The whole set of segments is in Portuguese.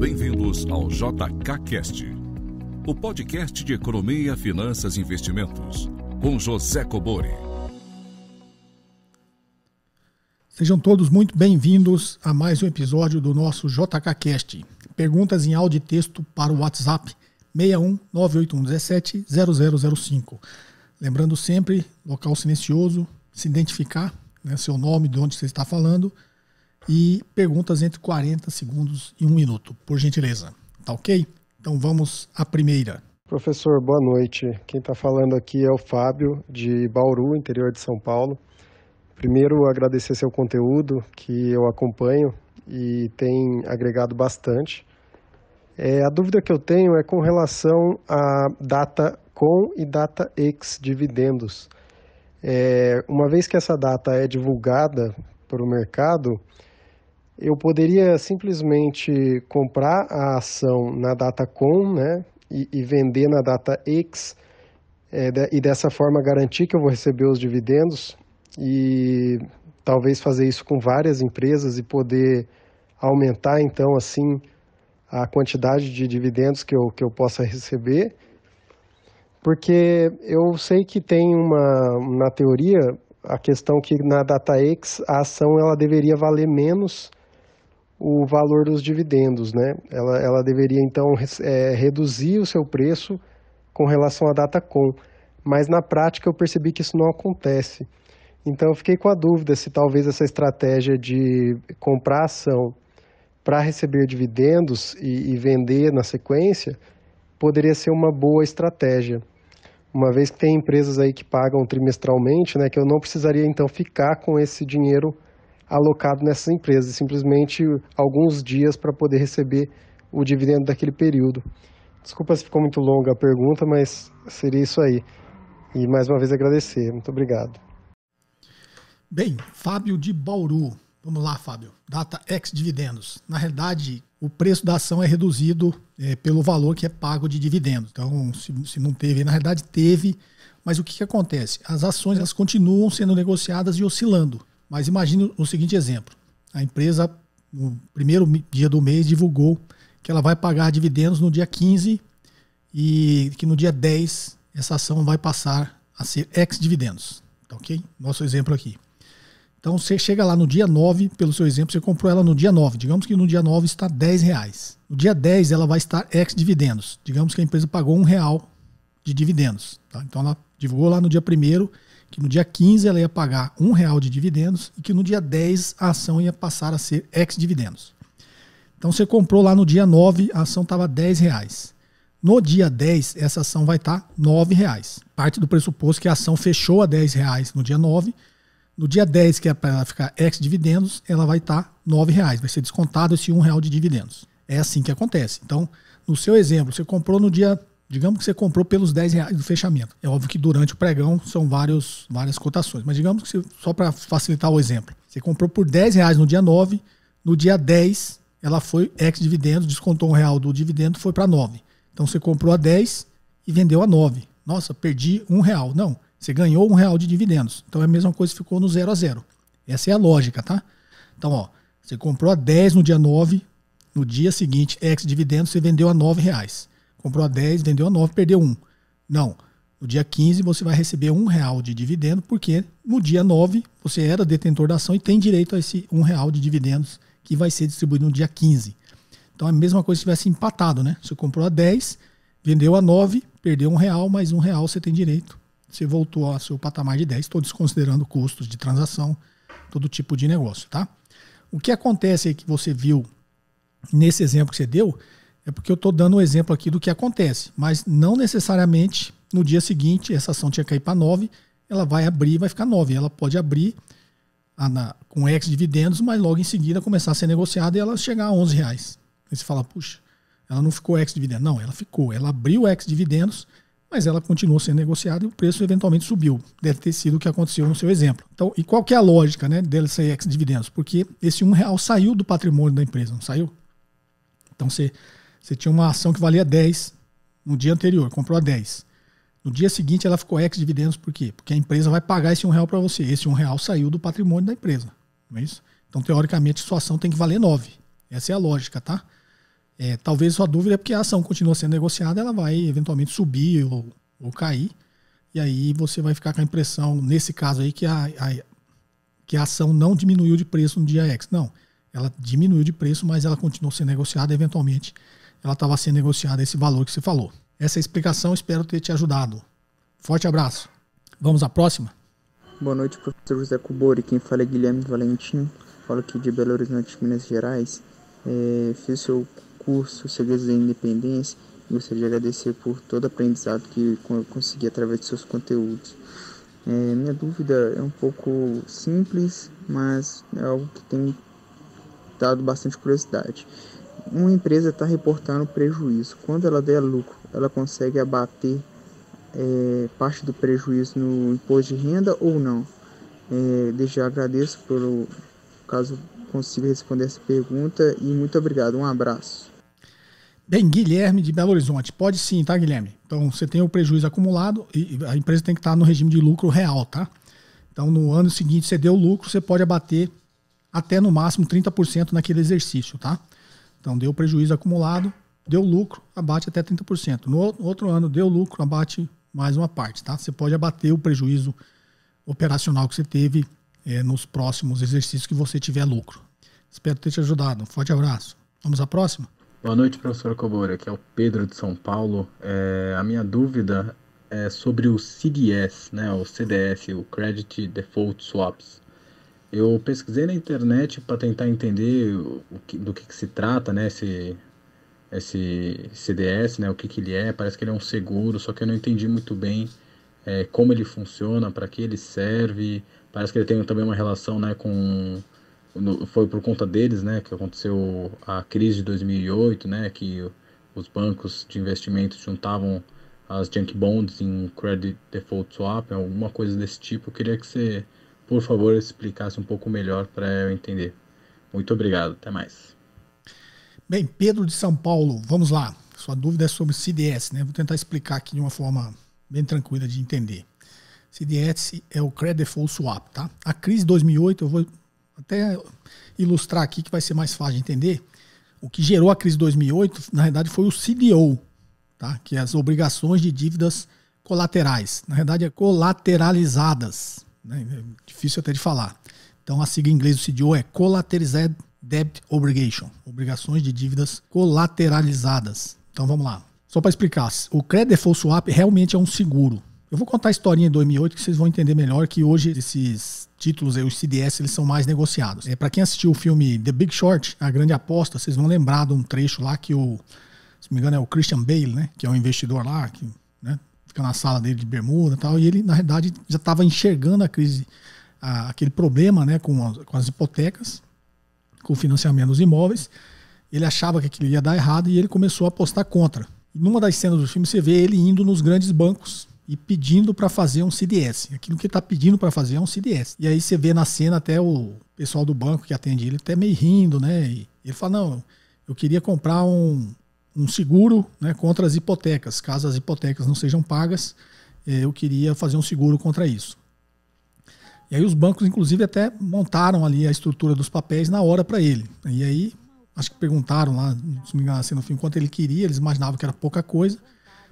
Bem-vindos ao JKCast, o podcast de economia, finanças e investimentos, com José Cobori. Sejam todos muito bem-vindos a mais um episódio do nosso JKCast. Perguntas em áudio e texto para o WhatsApp 61 0005. Lembrando sempre, local silencioso, se identificar, né, seu nome, de onde você está falando e perguntas entre 40 segundos e um minuto, por gentileza. Tá ok? Então vamos à primeira. Professor, boa noite. Quem está falando aqui é o Fábio, de Bauru, interior de São Paulo. Primeiro, agradecer seu conteúdo, que eu acompanho e tem agregado bastante. É, a dúvida que eu tenho é com relação à data com e data ex dividendos. É, uma vez que essa data é divulgada para o mercado, eu poderia simplesmente comprar a ação na data com, né, e, e vender na data ex, é, de, e dessa forma garantir que eu vou receber os dividendos e talvez fazer isso com várias empresas e poder aumentar então assim a quantidade de dividendos que eu, que eu possa receber, porque eu sei que tem uma na teoria a questão que na data ex a ação ela deveria valer menos o valor dos dividendos, né? Ela, ela deveria então é, reduzir o seu preço com relação à data com, mas na prática eu percebi que isso não acontece. Então eu fiquei com a dúvida se talvez essa estratégia de comprar ação para receber dividendos e, e vender na sequência poderia ser uma boa estratégia. Uma vez que tem empresas aí que pagam trimestralmente, né, que eu não precisaria então ficar com esse dinheiro alocado nessas empresas, simplesmente alguns dias para poder receber o dividendo daquele período. Desculpa se ficou muito longa a pergunta, mas seria isso aí. E mais uma vez agradecer. Muito obrigado. Bem, Fábio de Bauru. Vamos lá, Fábio. Data ex-dividendos. Na realidade, o preço da ação é reduzido é, pelo valor que é pago de dividendos. Então, se, se, não teve, na realidade teve, mas o que, que acontece? As ações elas continuam sendo negociadas e oscilando. Mas imagine o seguinte exemplo: a empresa, no primeiro dia do mês, divulgou que ela vai pagar dividendos no dia 15 e que no dia 10 essa ação vai passar a ser ex-dividendos. Tá ok? Nosso exemplo aqui. Então você chega lá no dia 9, pelo seu exemplo, você comprou ela no dia 9. Digamos que no dia 9 está 10 reais. No dia 10 ela vai estar ex-dividendos. Digamos que a empresa pagou um real de dividendos. Tá? Então ela divulgou lá no dia 1 que no dia 15 ela ia pagar um real de dividendos e que no dia 10 a ação ia passar a ser ex-dividendos. Então você comprou lá no dia 9, a ação estava 10 reais. No dia 10, essa ação vai estar tá 9 reais. Parte do pressuposto que a ação fechou a 10 reais no dia 9. No dia 10, que é para ela ficar ex-dividendos, ela vai estar tá 9 reais. Vai ser descontado esse 1 real de dividendos. É assim que acontece. Então, no seu exemplo, você comprou no dia Digamos que você comprou pelos 10 reais do fechamento. É óbvio que durante o pregão são vários, várias cotações, mas digamos que você, só para facilitar o exemplo, você comprou por 10 reais no dia 9, no dia 10 ela foi ex-dividendo, descontou um real do dividendo, foi para 9. Então você comprou a 10 e vendeu a 9. Nossa, perdi um real. Não, você ganhou um real de dividendos. Então é a mesma coisa, ficou no 0 a 0. Essa é a lógica, tá? Então, ó, você comprou a 10 no dia 9, no dia seguinte, ex-dividendo, você vendeu a 9 reais comprou a 10, vendeu a 9, perdeu 1. Não. No dia 15 você vai receber um real de dividendo, porque no dia 9 você era detentor da ação e tem direito a esse um real de dividendos que vai ser distribuído no dia 15. Então é a mesma coisa se tivesse empatado, né? Você comprou a 10, vendeu a 9, perdeu um real, mais um real você tem direito. Você voltou ao seu patamar de 10, estou desconsiderando custos de transação, todo tipo de negócio, tá? O que acontece aí é que você viu nesse exemplo que você deu é porque eu estou dando um exemplo aqui do que acontece, mas não necessariamente no dia seguinte essa ação tinha que cair para 9, ela vai abrir e vai ficar 9. Ela pode abrir a, na, com ex-dividendos, mas logo em seguida começar a ser negociada e ela chegar a 11 reais. Aí você fala, puxa, ela não ficou ex-dividendos. Não, ela ficou. Ela abriu ex-dividendos, mas ela continuou sendo negociada e o preço eventualmente subiu. Deve ter sido o que aconteceu no seu exemplo. Então, e qual que é a lógica né, dela ser ex-dividendos? Porque esse um real saiu do patrimônio da empresa, não saiu? Então, você você tinha uma ação que valia 10 no dia anterior, comprou a 10. No dia seguinte ela ficou ex-dividendos, por quê? Porque a empresa vai pagar esse um real para você. Esse um real saiu do patrimônio da empresa, não é isso? Então, teoricamente, sua ação tem que valer 9. Essa é a lógica, tá? É, talvez sua dúvida é porque a ação continua sendo negociada, ela vai eventualmente subir ou, ou cair. E aí você vai ficar com a impressão, nesse caso aí, que a, a, que a ação não diminuiu de preço no dia X. Não, ela diminuiu de preço, mas ela continuou sendo negociada, eventualmente ela estava sendo negociada esse valor que você falou. Essa é explicação espero ter te ajudado. Forte abraço. Vamos à próxima? Boa noite, professor José Cubori. Quem fala é Guilherme Valentim. Falo aqui de Belo Horizonte, Minas Gerais. É, fiz seu curso Segredos da Independência e gostaria de agradecer por todo o aprendizado que eu consegui através de seus conteúdos. É, minha dúvida é um pouco simples, mas é algo que tem dado bastante curiosidade uma empresa está reportando prejuízo. Quando ela der lucro, ela consegue abater é, parte do prejuízo no imposto de renda ou não? É, desde já agradeço pelo caso consiga responder essa pergunta e muito obrigado. Um abraço. Bem, Guilherme de Belo Horizonte, pode sim, tá, Guilherme? Então você tem o prejuízo acumulado e a empresa tem que estar tá no regime de lucro real, tá? Então no ano seguinte você deu lucro, você pode abater até no máximo 30% naquele exercício, tá? Então deu prejuízo acumulado, deu lucro, abate até 30%. No outro ano deu lucro, abate mais uma parte, tá? Você pode abater o prejuízo operacional que você teve é, nos próximos exercícios que você tiver lucro. Espero ter te ajudado. Um forte abraço. Vamos à próxima? Boa noite, professor Cobora. Aqui é o Pedro de São Paulo. É, a minha dúvida é sobre o CDS, né? O CDS, o Credit Default Swaps. Eu pesquisei na internet para tentar entender que, do que, que, se trata, né? Esse, esse CDS, né? O que, que ele é? Parece que ele é um seguro, só que eu não entendi muito bem é, como ele funciona, para que ele serve. Parece que ele tem também uma relação, né? Com no, foi por conta deles, né? Que aconteceu a crise de 2008, né? Que os bancos de investimento juntavam as junk bonds em credit default swap, alguma coisa desse tipo. Eu queria que você por favor, explicasse um pouco melhor para eu entender. Muito obrigado, até mais. Bem, Pedro de São Paulo, vamos lá. Sua dúvida é sobre CDS, né? Vou tentar explicar aqui de uma forma bem tranquila de entender. CDS é o Credit Default Swap, tá? A crise de 2008, eu vou até ilustrar aqui que vai ser mais fácil de entender. O que gerou a crise de 2008, na verdade, foi o CDO, tá? Que é as obrigações de dívidas colaterais. Na verdade, é colateralizadas, né? É difícil até de falar. Então a sigla em inglês do CDO é Collateralized Debt Obligation, obrigações de dívidas colateralizadas. Então vamos lá. Só para explicar, o Credit Default Swap realmente é um seguro. Eu vou contar a historinha de 2008 que vocês vão entender melhor que hoje esses títulos aí, os CDS, eles são mais negociados. É, para quem assistiu o filme The Big Short, A Grande Aposta, vocês vão lembrar de um trecho lá que o, se não me engano, é o Christian Bale, né, que é um investidor lá, que fica na sala dele de bermuda e tal, e ele, na verdade, já estava enxergando a crise, a, aquele problema né, com, com as hipotecas, com o financiamento dos imóveis. Ele achava que aquilo ia dar errado e ele começou a apostar contra. numa das cenas do filme, você vê ele indo nos grandes bancos e pedindo para fazer um CDS. Aquilo que ele está pedindo para fazer é um CDS. E aí você vê na cena até o pessoal do banco que atende ele até meio rindo, né? E ele fala: Não, eu queria comprar um, um seguro né, contra as hipotecas. Caso as hipotecas não sejam pagas, é, eu queria fazer um seguro contra isso. E aí os bancos, inclusive, até montaram ali a estrutura dos papéis na hora para ele. E aí, acho que perguntaram lá, se não me engano, assim, no fim, quanto ele queria, eles imaginavam que era pouca coisa.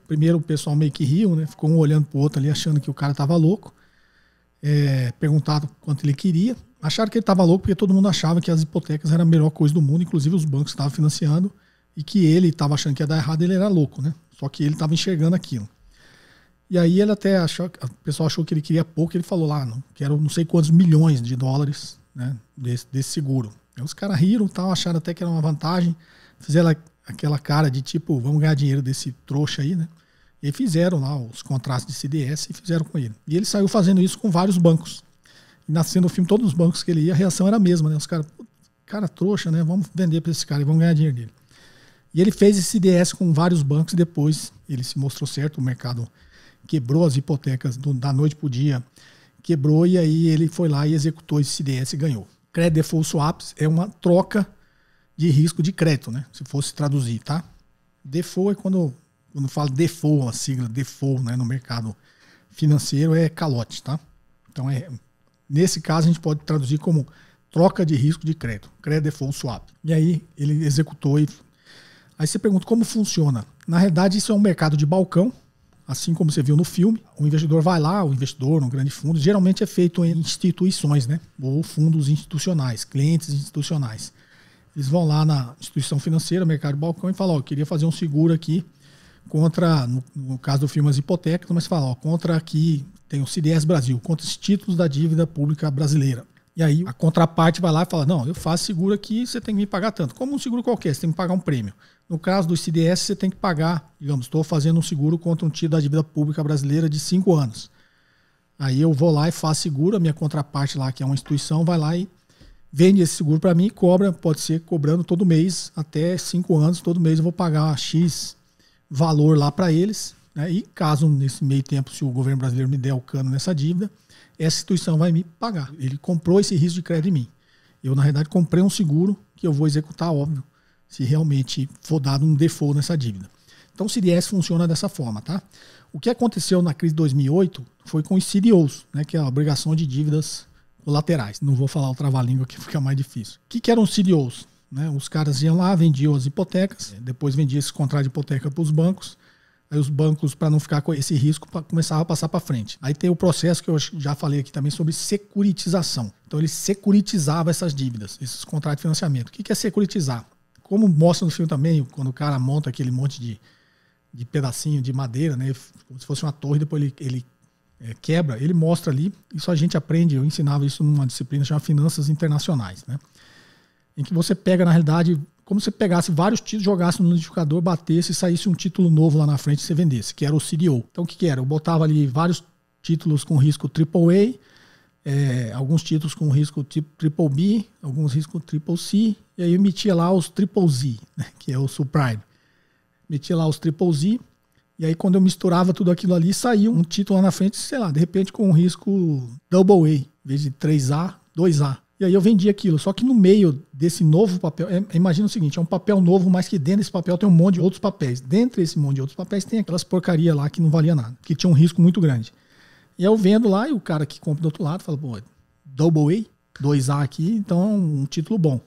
Primeiro o pessoal meio que riu, né? Ficou um olhando pro outro ali, achando que o cara tava louco. É, perguntaram quanto ele queria. Acharam que ele tava louco porque todo mundo achava que as hipotecas eram a melhor coisa do mundo, inclusive os bancos estavam financiando e que ele estava achando que ia dar errado, ele era louco, né? Só que ele estava enxergando aquilo. E aí ele até achou, o pessoal achou que ele queria pouco, ele falou lá, ah, não, quero não sei quantos milhões de dólares, né, desse, desse seguro. os caras riram, tal, acharam até que era uma vantagem, fizeram aquela cara de tipo, vamos ganhar dinheiro desse trouxa aí, né? E fizeram lá os contratos de CDS e fizeram com ele. E ele saiu fazendo isso com vários bancos. nascendo o filme, todos os bancos que ele ia, a reação era a mesma, né? Os caras, cara trouxa, né? Vamos vender para esse cara e vamos ganhar dinheiro dele. E ele fez esse DS com vários bancos e depois. Ele se mostrou certo, o mercado quebrou as hipotecas do, da noite para o dia, quebrou e aí ele foi lá e executou esse CDS e ganhou. Credit Default Swaps é uma troca de risco de crédito, né? Se fosse traduzir, tá? Default é quando, quando fala default, a sigla default né, no mercado financeiro é calote, tá? Então, é, nesse caso, a gente pode traduzir como troca de risco de crédito, Credit Default Swap. E aí ele executou e Aí você pergunta como funciona. Na realidade, isso é um mercado de balcão, assim como você viu no filme. O investidor vai lá, o investidor, um grande fundo, geralmente é feito em instituições, né? Ou fundos institucionais, clientes institucionais. Eles vão lá na instituição financeira, mercado de balcão, e falam: Ó, oh, queria fazer um seguro aqui contra, no, no caso do filme, as hipotecas, mas fala: Ó, contra aqui tem o CDS Brasil, contra os títulos da dívida pública brasileira. E aí a contraparte vai lá e fala: não, eu faço seguro aqui, você tem que me pagar tanto. Como um seguro qualquer, você tem que pagar um prêmio. No caso do CDS, você tem que pagar, digamos, estou fazendo um seguro contra um tiro da dívida pública brasileira de cinco anos. Aí eu vou lá e faço seguro, a minha contraparte lá, que é uma instituição, vai lá e vende esse seguro para mim e cobra, pode ser cobrando todo mês, até cinco anos, todo mês eu vou pagar X valor lá para eles. Né? E caso nesse meio tempo, se o governo brasileiro me der o cano nessa dívida, essa instituição vai me pagar. Ele comprou esse risco de crédito em mim. Eu, na realidade, comprei um seguro que eu vou executar, óbvio, se realmente for dado um default nessa dívida. Então, o CDS funciona dessa forma, tá? O que aconteceu na crise de 2008 foi com os CDOs, né, que é a obrigação de dívidas colaterais. Não vou falar o trava-língua que fica mais difícil. O que, que eram os CDOs? Né? Os caras iam lá, vendiam as hipotecas, depois vendiam esse contrato de hipoteca para os bancos Aí os bancos, para não ficar com esse risco, começavam a passar para frente. Aí tem o processo que eu já falei aqui também sobre securitização. Então ele securitizava essas dívidas, esses contratos de financiamento. O que é securitizar? Como mostra no filme também, quando o cara monta aquele monte de, de pedacinho de madeira, né, como se fosse uma torre, depois ele, ele é, quebra, ele mostra ali. Isso a gente aprende, eu ensinava isso numa disciplina chamada Finanças Internacionais, né, em que você pega, na realidade, como se pegasse vários títulos, jogasse no liquidificador, batesse e saísse um título novo lá na frente e você vendesse, que era o CDO. Então o que, que era? Eu botava ali vários títulos com risco AAA, é, alguns títulos com risco Triple B, alguns risco Triple C, e aí eu metia lá os Triple Z, né, que é o subprime. Metia lá os Triple Z, e aí quando eu misturava tudo aquilo ali, saía um título lá na frente, sei lá, de repente com um risco Double A, em vez de 3A, 2A. E aí eu vendi aquilo. Só que no meio desse novo papel, é, imagina o seguinte, é um papel novo, mas que dentro desse papel tem um monte de outros papéis. Dentro desse monte de outros papéis tem aquelas porcaria lá que não valia nada, que tinha um risco muito grande. E eu vendo lá e o cara que compra do outro lado fala, pô, double A, 2A aqui, então é um título bom.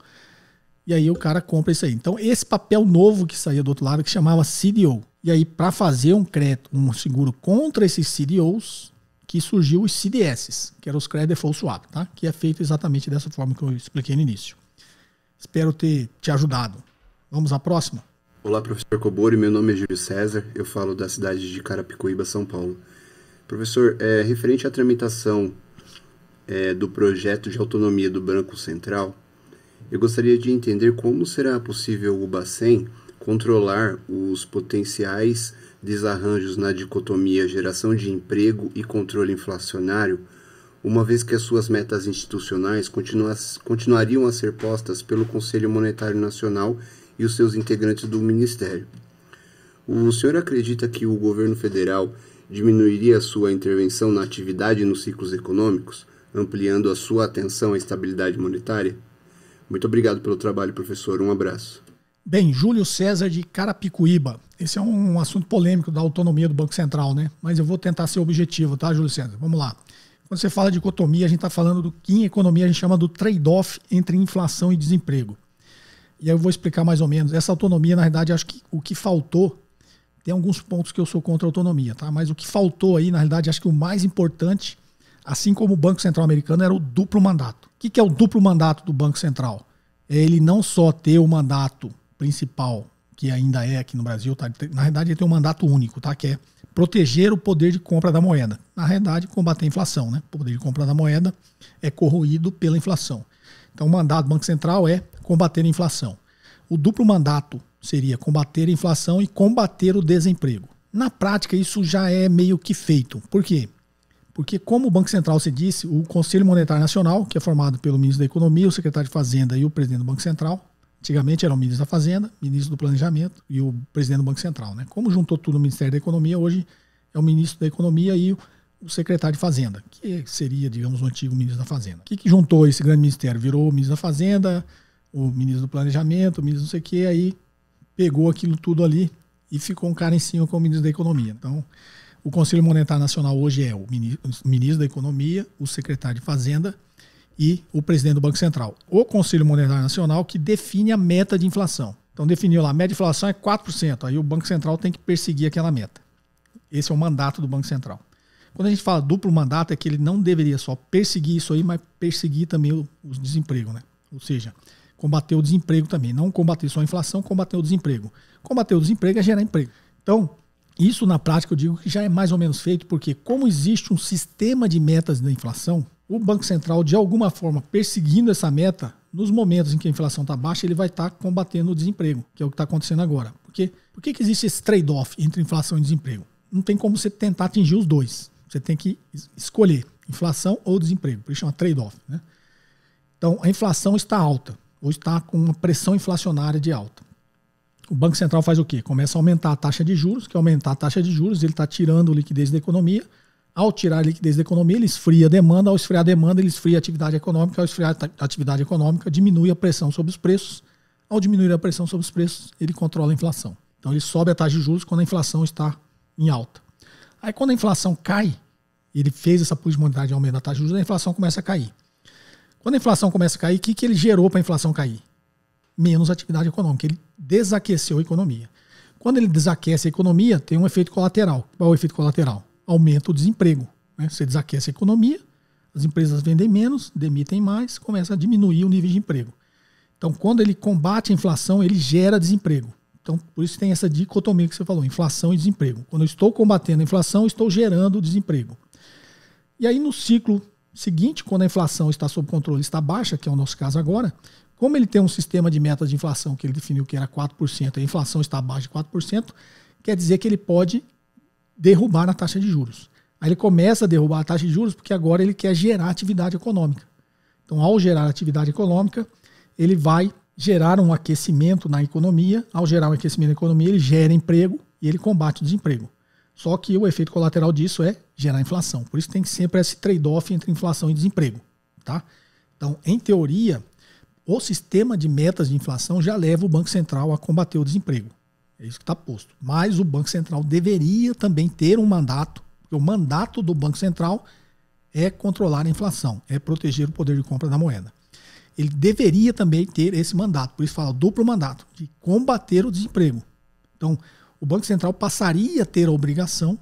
E aí o cara compra isso aí. Então esse papel novo que saía do outro lado que chamava CDO. E aí para fazer um crédito, um seguro contra esses CDOs, que surgiu os CDSs, que eram os Credit Default Swap, tá? que é feito exatamente dessa forma que eu expliquei no início. Espero ter te ajudado. Vamos à próxima? Olá, professor Cobori, meu nome é Júlio César, eu falo da cidade de Carapicuíba, São Paulo. Professor, é, referente à tramitação é, do projeto de autonomia do Banco Central, eu gostaria de entender como será possível o Bacen controlar os potenciais desarranjos na dicotomia geração de emprego e controle inflacionário, uma vez que as suas metas institucionais continua, continuariam a ser postas pelo Conselho Monetário Nacional e os seus integrantes do Ministério. O senhor acredita que o governo federal diminuiria sua intervenção na atividade e nos ciclos econômicos, ampliando a sua atenção à estabilidade monetária? Muito obrigado pelo trabalho, professor. Um abraço. Bem, Júlio César de Carapicuíba. Esse é um assunto polêmico da autonomia do Banco Central, né? Mas eu vou tentar ser objetivo, tá, Júlio César? Vamos lá. Quando você fala de dicotomia, a gente está falando do que em economia a gente chama do trade-off entre inflação e desemprego. E aí eu vou explicar mais ou menos. Essa autonomia, na verdade, acho que o que faltou. Tem alguns pontos que eu sou contra a autonomia, tá? Mas o que faltou aí, na realidade, acho que o mais importante, assim como o Banco Central americano, era o duplo mandato. O que, que é o duplo mandato do Banco Central? É ele não só ter o mandato principal que ainda é aqui no Brasil, tá? na realidade ele tem um mandato único, tá? que é proteger o poder de compra da moeda. Na realidade, combater a inflação. Né? O poder de compra da moeda é corroído pela inflação. Então o mandato do Banco Central é combater a inflação. O duplo mandato seria combater a inflação e combater o desemprego. Na prática, isso já é meio que feito. Por quê? Porque, como o Banco Central se disse, o Conselho Monetário Nacional, que é formado pelo ministro da Economia, o secretário de Fazenda e o presidente do Banco Central, Antigamente era o ministro da Fazenda, ministro do Planejamento e o presidente do Banco Central. Né? Como juntou tudo no Ministério da Economia, hoje é o ministro da Economia e o secretário de Fazenda, que seria, digamos, o antigo ministro da Fazenda. O que, que juntou esse grande ministério? Virou o ministro da Fazenda, o ministro do Planejamento, o ministro não sei o quê, aí pegou aquilo tudo ali e ficou um cara em cima com o ministro da Economia. Então, o Conselho Monetário Nacional hoje é o ministro da Economia, o secretário de Fazenda e o presidente do Banco Central. O Conselho Monetário Nacional que define a meta de inflação. Então definiu lá, a de inflação é 4%, aí o Banco Central tem que perseguir aquela meta. Esse é o mandato do Banco Central. Quando a gente fala duplo mandato, é que ele não deveria só perseguir isso aí, mas perseguir também o, o desemprego, né? Ou seja, combater o desemprego também. Não combater só a inflação, combater o desemprego. Combater o desemprego é gerar emprego. Então, isso na prática eu digo que já é mais ou menos feito, porque como existe um sistema de metas da inflação, o Banco Central, de alguma forma, perseguindo essa meta, nos momentos em que a inflação está baixa, ele vai estar tá combatendo o desemprego, que é o que está acontecendo agora. por que, que existe esse trade-off entre inflação e desemprego? Não tem como você tentar atingir os dois. Você tem que escolher inflação ou desemprego. Por isso chama trade-off. Né? Então, a inflação está alta, ou está com uma pressão inflacionária de alta. O Banco Central faz o quê? Começa a aumentar a taxa de juros, que é aumentar a taxa de juros, ele está tirando liquidez da economia ao tirar a liquidez da economia, ele esfria a demanda. Ao esfriar a demanda, ele esfria a atividade econômica. Ao esfriar a atividade econômica, diminui a pressão sobre os preços. Ao diminuir a pressão sobre os preços, ele controla a inflação. Então, ele sobe a taxa de juros quando a inflação está em alta. Aí, quando a inflação cai, ele fez essa política monetária de aumento da taxa de juros, a inflação começa a cair. Quando a inflação começa a cair, o que, que ele gerou para a inflação cair? Menos atividade econômica. Ele desaqueceu a economia. Quando ele desaquece a economia, tem um efeito colateral. Qual é o efeito colateral? aumenta o desemprego. Né? Você desaquece a economia, as empresas vendem menos, demitem mais, começa a diminuir o nível de emprego. Então, quando ele combate a inflação, ele gera desemprego. Então, por isso tem essa dicotomia que você falou, inflação e desemprego. Quando eu estou combatendo a inflação, estou gerando desemprego. E aí, no ciclo seguinte, quando a inflação está sob controle, está baixa, que é o nosso caso agora, como ele tem um sistema de metas de inflação que ele definiu que era 4%, a inflação está abaixo de 4%, quer dizer que ele pode derrubar a taxa de juros. Aí ele começa a derrubar a taxa de juros porque agora ele quer gerar atividade econômica. Então, ao gerar atividade econômica, ele vai gerar um aquecimento na economia. Ao gerar um aquecimento na economia, ele gera emprego e ele combate o desemprego. Só que o efeito colateral disso é gerar inflação. Por isso tem que sempre esse trade-off entre inflação e desemprego, tá? Então, em teoria, o sistema de metas de inflação já leva o Banco Central a combater o desemprego. É isso que está posto. Mas o Banco Central deveria também ter um mandato, porque o mandato do Banco Central é controlar a inflação, é proteger o poder de compra da moeda. Ele deveria também ter esse mandato, por isso fala duplo mandato, de combater o desemprego. Então, o Banco Central passaria a ter a obrigação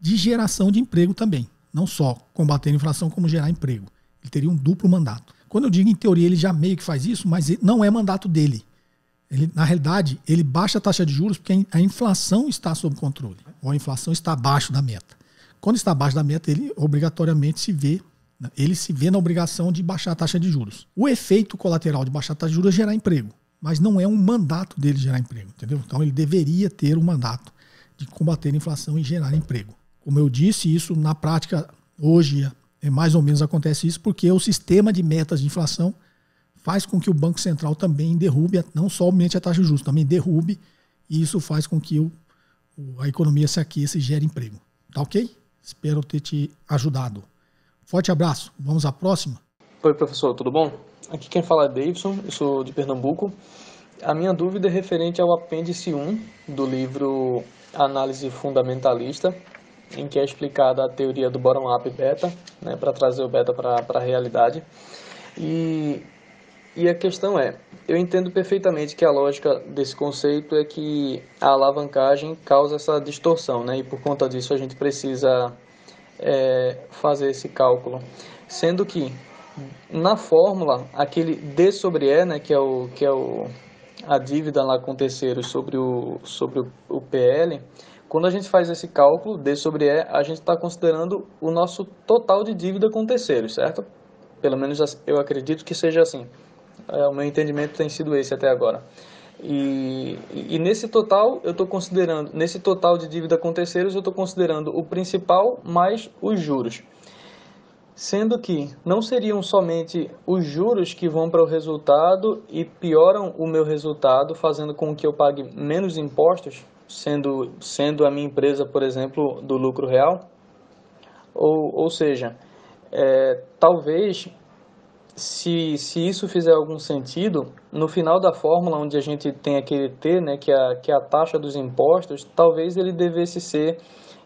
de geração de emprego também. Não só combater a inflação, como gerar emprego. Ele teria um duplo mandato. Quando eu digo em teoria, ele já meio que faz isso, mas não é mandato dele. Ele, na realidade, ele baixa a taxa de juros porque a inflação está sob controle, ou a inflação está abaixo da meta. Quando está abaixo da meta, ele obrigatoriamente se vê, né, ele se vê na obrigação de baixar a taxa de juros. O efeito colateral de baixar a taxa de juros é gerar emprego, mas não é um mandato dele gerar emprego, entendeu? Então ele deveria ter o um mandato de combater a inflação e gerar emprego. Como eu disse, isso na prática hoje é mais ou menos acontece isso porque o sistema de metas de inflação faz com que o Banco Central também derrube, não somente a taxa de juros, também derrube, e isso faz com que o, a economia se aqueça e gere emprego. Tá ok? Espero ter te ajudado. Forte abraço, vamos à próxima. Oi, professor, tudo bom? Aqui quem fala é Davidson, eu sou de Pernambuco. A minha dúvida é referente ao apêndice 1 do livro Análise Fundamentalista, em que é explicada a teoria do bottom-up beta, né, para trazer o beta para a realidade. E e a questão é, eu entendo perfeitamente que a lógica desse conceito é que a alavancagem causa essa distorção, né? E por conta disso a gente precisa é, fazer esse cálculo, sendo que na fórmula aquele D sobre E, né? Que é o que é o a dívida lá com terceiros sobre o sobre o, o PL, quando a gente faz esse cálculo D sobre E, a gente está considerando o nosso total de dívida com terceiros, certo? Pelo menos eu acredito que seja assim. É, o meu entendimento tem sido esse até agora. E, e, nesse total eu estou considerando, nesse total de dívida com terceiros, eu estou considerando o principal mais os juros. Sendo que não seriam somente os juros que vão para o resultado e pioram o meu resultado, fazendo com que eu pague menos impostos, sendo, sendo a minha empresa, por exemplo, do lucro real. Ou, ou seja, é, talvez se, se isso fizer algum sentido, no final da fórmula, onde a gente tem aquele T, né, que, é, que é a taxa dos impostos, talvez ele devesse ser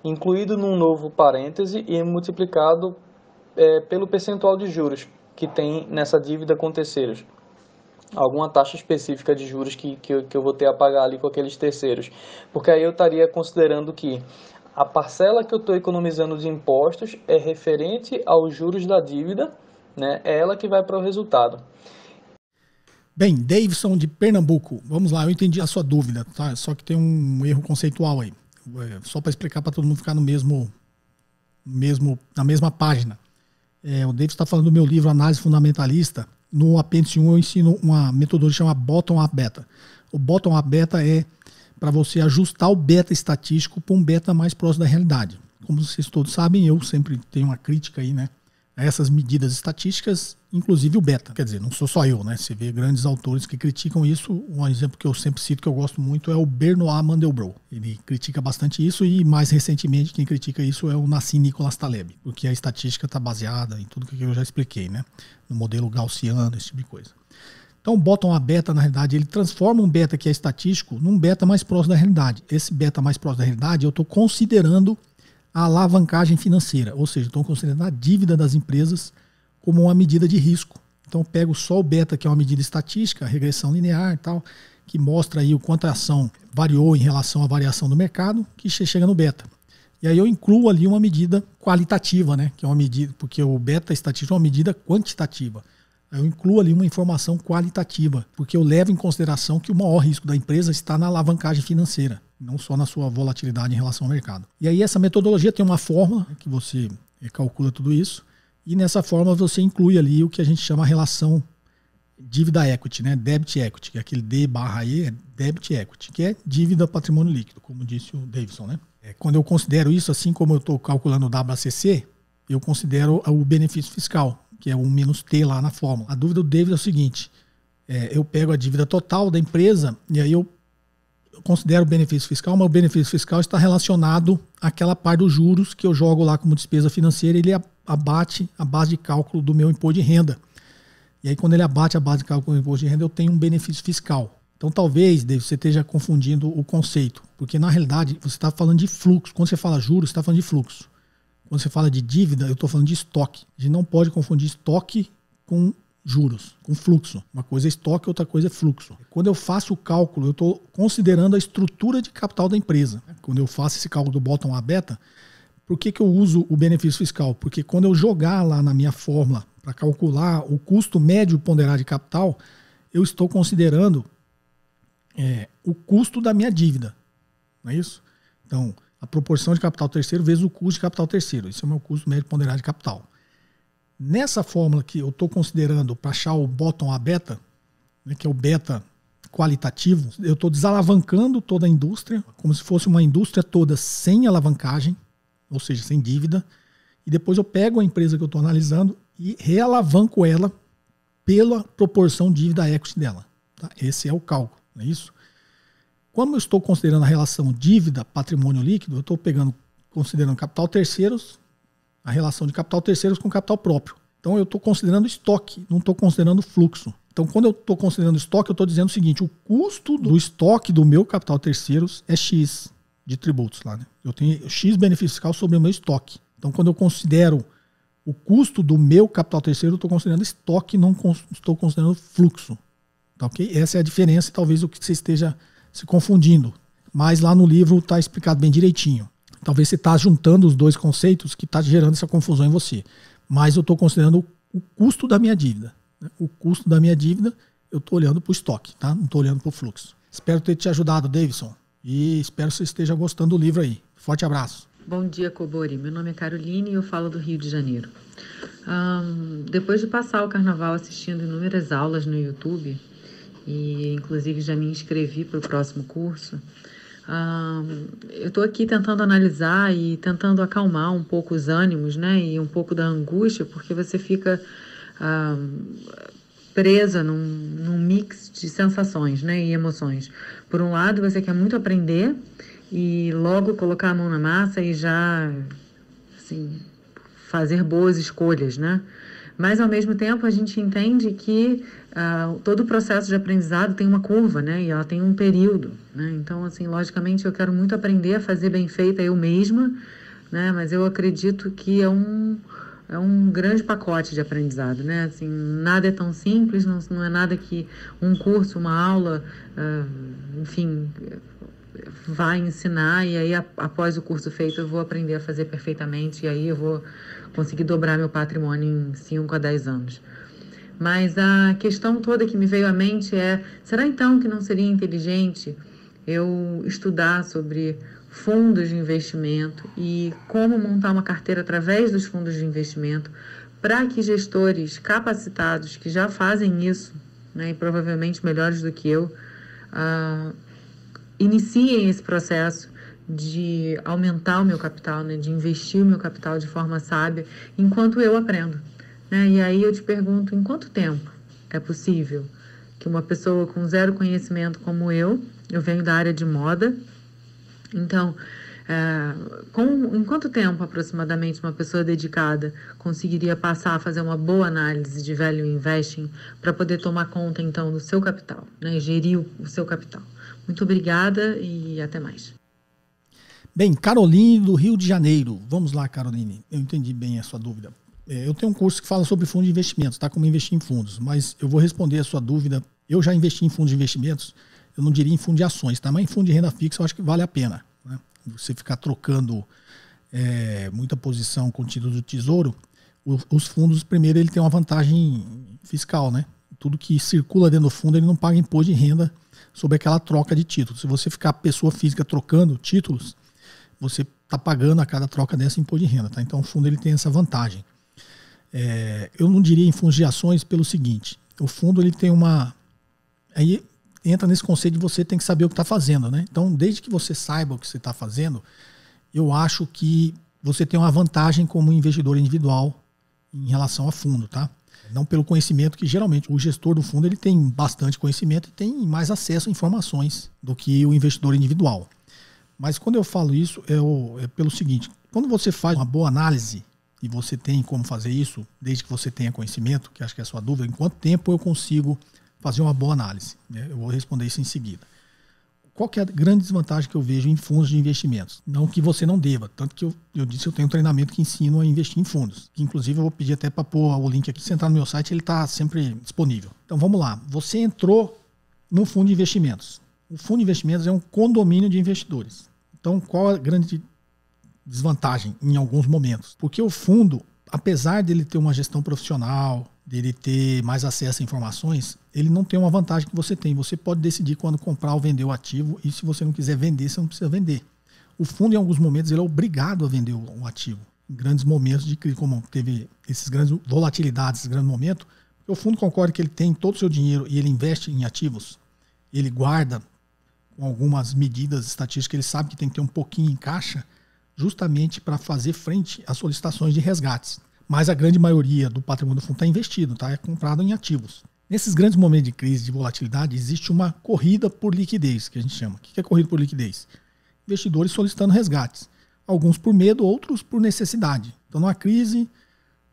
incluído num novo parêntese e multiplicado é, pelo percentual de juros que tem nessa dívida com terceiros. Alguma taxa específica de juros que, que, eu, que eu vou ter a pagar ali com aqueles terceiros. Porque aí eu estaria considerando que a parcela que eu estou economizando de impostos é referente aos juros da dívida né? É ela que vai para o resultado. Bem, Davidson de Pernambuco, vamos lá, eu entendi a sua dúvida, tá? Só que tem um erro conceitual aí. É, só para explicar para todo mundo ficar no mesmo, mesmo na mesma página. É, o Davidson está falando do meu livro Análise Fundamentalista. No apêndice 1 eu ensino uma metodologia chamada Bottom-up Beta. O Bottom-up Beta é para você ajustar o beta estatístico para um beta mais próximo da realidade. Como vocês todos sabem, eu sempre tenho uma crítica aí, né? essas medidas estatísticas, inclusive o beta. Quer dizer, não sou só eu, né? Você vê grandes autores que criticam isso. Um exemplo que eu sempre cito, que eu gosto muito, é o Bernard Mandelbrot. Ele critica bastante isso e, mais recentemente, quem critica isso é o Nassim Nicolas Taleb, porque a estatística está baseada em tudo que eu já expliquei, né? No modelo gaussiano, esse tipo de coisa. Então, botam a beta, na realidade, ele transforma um beta que é estatístico num beta mais próximo da realidade. Esse beta mais próximo da realidade, eu estou considerando a alavancagem financeira, ou seja, estão considerando a dívida das empresas como uma medida de risco. Então eu pego só o beta, que é uma medida estatística, regressão linear e tal, que mostra aí o quanto a ação variou em relação à variação do mercado, que chega no beta. E aí eu incluo ali uma medida qualitativa, né? Que é uma medida, porque o beta estatístico é uma medida quantitativa. Eu incluo ali uma informação qualitativa, porque eu levo em consideração que o maior risco da empresa está na alavancagem financeira não só na sua volatilidade em relação ao mercado. E aí essa metodologia tem uma forma né, que você é, calcula tudo isso e nessa forma você inclui ali o que a gente chama relação dívida equity, né? Debt equity, que é aquele D barra E, é debt equity, que é dívida patrimônio líquido, como disse o Davidson, né? É, quando eu considero isso, assim como eu estou calculando o WCC, eu considero o benefício fiscal, que é o menos T lá na fórmula. A dúvida do David é o seguinte: é, eu pego a dívida total da empresa e aí eu considero o benefício fiscal, mas o benefício fiscal está relacionado àquela parte dos juros que eu jogo lá como despesa financeira, ele abate a base de cálculo do meu imposto de renda. E aí, quando ele abate a base de cálculo do imposto de renda, eu tenho um benefício fiscal. Então, talvez David, você esteja confundindo o conceito, porque na realidade você está falando de fluxo. Quando você fala juros, você está falando de fluxo. Quando você fala de dívida, eu estou falando de estoque. A gente não pode confundir estoque com juros, com fluxo. Uma coisa é estoque, outra coisa é fluxo. Quando eu faço o cálculo, eu estou considerando a estrutura de capital da empresa. Quando eu faço esse cálculo do bottom a beta, por que, que eu uso o benefício fiscal? Porque quando eu jogar lá na minha fórmula para calcular o custo médio ponderado de capital, eu estou considerando é, o custo da minha dívida. Não é isso? Então, a proporção de capital terceiro vezes o custo de capital terceiro. Isso é o meu custo médio ponderado de capital. Nessa fórmula que eu estou considerando para achar o bottom a beta, né, que é o beta qualitativo, eu estou desalavancando toda a indústria, como se fosse uma indústria toda sem alavancagem, ou seja, sem dívida, e depois eu pego a empresa que eu estou analisando e realavanco ela pela proporção dívida equity dela. Tá? Esse é o cálculo, não é isso? Como eu estou considerando a relação dívida patrimônio líquido, eu estou pegando, considerando capital terceiros, a relação de capital terceiros com capital próprio. Então eu estou considerando estoque, não estou considerando fluxo. Então, quando eu estou considerando estoque, eu estou dizendo o seguinte: o custo do estoque do meu capital terceiros é X de tributos lá. Né? Eu tenho X benefício fiscal sobre o meu estoque. Então, quando eu considero o custo do meu capital terceiro, eu estou considerando estoque, não estou considerando fluxo. Tá ok? Essa é a diferença, talvez o que você esteja se confundindo. Mas lá no livro está explicado bem direitinho. Talvez você está juntando os dois conceitos que está gerando essa confusão em você. Mas eu estou considerando o custo da minha dívida. Né? O custo da minha dívida, eu estou olhando para o estoque, tá? não estou olhando para o fluxo. Espero ter te ajudado, Davidson. E espero que você esteja gostando do livro aí. Forte abraço. Bom dia, Cobori. Meu nome é Caroline e eu falo do Rio de Janeiro. Um, depois de passar o carnaval assistindo inúmeras aulas no YouTube, e inclusive já me inscrevi para o próximo curso, ah, eu estou aqui tentando analisar e tentando acalmar um pouco os ânimos, né? E um pouco da angústia, porque você fica ah, presa num, num mix de sensações, né? E emoções. Por um lado, você quer muito aprender e logo colocar a mão na massa e já, assim, fazer boas escolhas, né? Mas, ao mesmo tempo, a gente entende que uh, todo o processo de aprendizado tem uma curva, né? E ela tem um período, né? Então, assim, logicamente, eu quero muito aprender a fazer bem feita eu mesma, né? Mas eu acredito que é um, é um grande pacote de aprendizado, né? Assim, nada é tão simples, não, não é nada que um curso, uma aula, uh, enfim, vai ensinar e aí após o curso feito eu vou aprender a fazer perfeitamente e aí eu vou consegui dobrar meu patrimônio em 5 a 10 anos. Mas a questão toda que me veio à mente é: será então que não seria inteligente eu estudar sobre fundos de investimento e como montar uma carteira através dos fundos de investimento para que gestores capacitados que já fazem isso, né, e provavelmente melhores do que eu, uh, iniciem esse processo de aumentar o meu capital, né, de investir o meu capital de forma sábia, enquanto eu aprendo. Né? E aí eu te pergunto, em quanto tempo é possível que uma pessoa com zero conhecimento como eu, eu venho da área de moda, então, é, com, em quanto tempo aproximadamente uma pessoa dedicada conseguiria passar a fazer uma boa análise de value investing para poder tomar conta então do seu capital, né, gerir o seu capital? Muito obrigada e até mais. Bem, Caroline do Rio de Janeiro. Vamos lá, Caroline. Eu entendi bem a sua dúvida. É, eu tenho um curso que fala sobre fundos de investimentos, tá? Como investir em fundos, mas eu vou responder a sua dúvida. Eu já investi em fundos de investimentos, eu não diria em fundos de ações, tá? Mas em fundo de renda fixa eu acho que vale a pena. Né? Você ficar trocando é, muita posição com título do tesouro, os fundos, primeiro, ele tem uma vantagem fiscal, né? Tudo que circula dentro do fundo, ele não paga imposto de renda sobre aquela troca de títulos. Se você ficar pessoa física trocando títulos, você está pagando a cada troca dessa imposto de renda. Tá? Então o fundo ele tem essa vantagem. É, eu não diria em fundos de ações pelo seguinte: o fundo ele tem uma. Aí entra nesse conceito de você tem que saber o que está fazendo. Né? Então, desde que você saiba o que você está fazendo, eu acho que você tem uma vantagem como investidor individual em relação a fundo, tá? Não pelo conhecimento que geralmente o gestor do fundo ele tem bastante conhecimento e tem mais acesso a informações do que o investidor individual. Mas quando eu falo isso, é, o, é pelo seguinte: quando você faz uma boa análise, e você tem como fazer isso, desde que você tenha conhecimento, que acho que é a sua dúvida, em quanto tempo eu consigo fazer uma boa análise? Né? Eu vou responder isso em seguida. Qual é a grande desvantagem que eu vejo em fundos de investimentos? Não que você não deva, tanto que eu, eu disse que eu tenho um treinamento que ensino a investir em fundos. Que, inclusive, eu vou pedir até para pôr o link aqui, se entrar no meu site, ele está sempre disponível. Então vamos lá. Você entrou num fundo de investimentos. O fundo de investimentos é um condomínio de investidores. Então, qual a grande desvantagem em alguns momentos? Porque o fundo, apesar dele ter uma gestão profissional, dele ter mais acesso a informações, ele não tem uma vantagem que você tem. Você pode decidir quando comprar ou vender o ativo, e se você não quiser vender, você não precisa vender. O fundo, em alguns momentos, ele é obrigado a vender o ativo. Em grandes momentos de crise, como teve esses grandes volatilidades, esses grande momento, o fundo concorda que ele tem todo o seu dinheiro e ele investe em ativos, ele guarda com algumas medidas estatísticas, ele sabe que tem que ter um pouquinho em caixa, justamente para fazer frente às solicitações de resgates. Mas a grande maioria do patrimônio do fundo está investido, tá? é comprado em ativos. Nesses grandes momentos de crise, de volatilidade, existe uma corrida por liquidez, que a gente chama. O que é corrida por liquidez? Investidores solicitando resgates. Alguns por medo, outros por necessidade. Então, numa crise,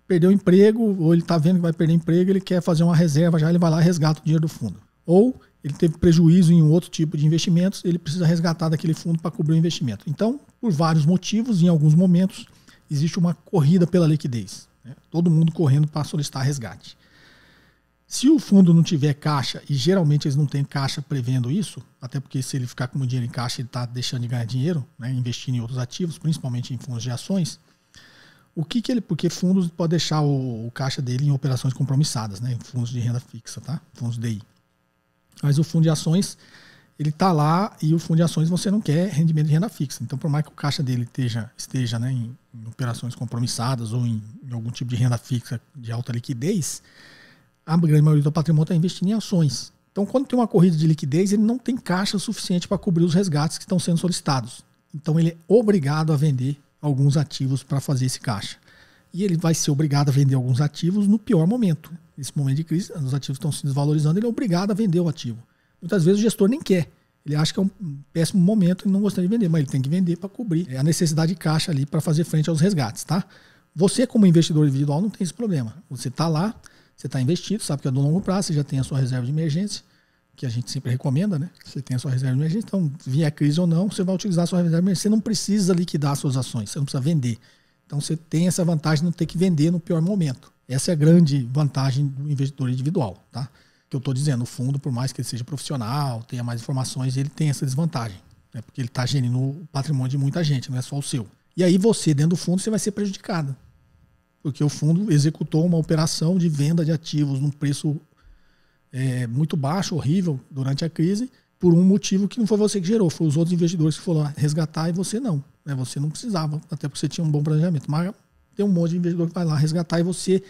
perdeu o emprego, ou ele está vendo que vai perder emprego, ele quer fazer uma reserva já, ele vai lá e resgata o dinheiro do fundo. Ou ele teve prejuízo em um outro tipo de investimentos, ele precisa resgatar daquele fundo para cobrir o investimento. Então, por vários motivos, em alguns momentos, existe uma corrida pela liquidez. Né? Todo mundo correndo para solicitar resgate. Se o fundo não tiver caixa, e geralmente eles não têm caixa prevendo isso, até porque se ele ficar com o dinheiro em caixa, ele está deixando de ganhar dinheiro, né? investindo em outros ativos, principalmente em fundos de ações. O que, que ele. Porque fundos pode deixar o, o caixa dele em operações compromissadas, né? em fundos de renda fixa, tá? Fundos DI. Mas o fundo de ações, ele está lá e o fundo de ações você não quer rendimento de renda fixa. Então, por mais que o caixa dele esteja, esteja né, em, em operações compromissadas ou em, em, algum tipo de renda fixa de alta liquidez, a grande maioria do patrimônio está investindo em ações. Então, quando tem uma corrida de liquidez, ele não tem caixa suficiente para cobrir os resgates que estão sendo solicitados. Então, ele é obrigado a vender alguns ativos para fazer esse caixa e ele vai ser obrigado a vender alguns ativos no pior momento. Nesse momento de crise, os ativos estão se desvalorizando, ele é obrigado a vender o ativo. Muitas vezes o gestor nem quer. Ele acha que é um péssimo momento e não gostaria de vender, mas ele tem que vender para cobrir é a necessidade de caixa ali para fazer frente aos resgates, tá? Você, como investidor individual, não tem esse problema. Você está lá, você está investido, sabe que é do longo prazo, você já tem a sua reserva de emergência, que a gente sempre recomenda, né? Você tem a sua reserva de emergência, então, a crise ou não, você vai utilizar a sua reserva de emergência. Você não precisa liquidar suas ações, você não precisa vender. Então você tem essa vantagem de não ter que vender no pior momento. Essa é a grande vantagem do investidor individual, tá? Que eu estou dizendo, o fundo, por mais que ele seja profissional, tenha mais informações, ele tem essa desvantagem, né? Porque ele está gerindo o patrimônio de muita gente, não é só o seu. E aí você, dentro do fundo, você vai ser prejudicado, porque o fundo executou uma operação de venda de ativos num preço é, muito baixo, horrível, durante a crise, por um motivo que não foi você que gerou, foi os outros investidores que foram lá resgatar e você não. Né? Você não precisava, até porque você tinha um bom planejamento. Mas tem um monte de investidor que vai lá resgatar e você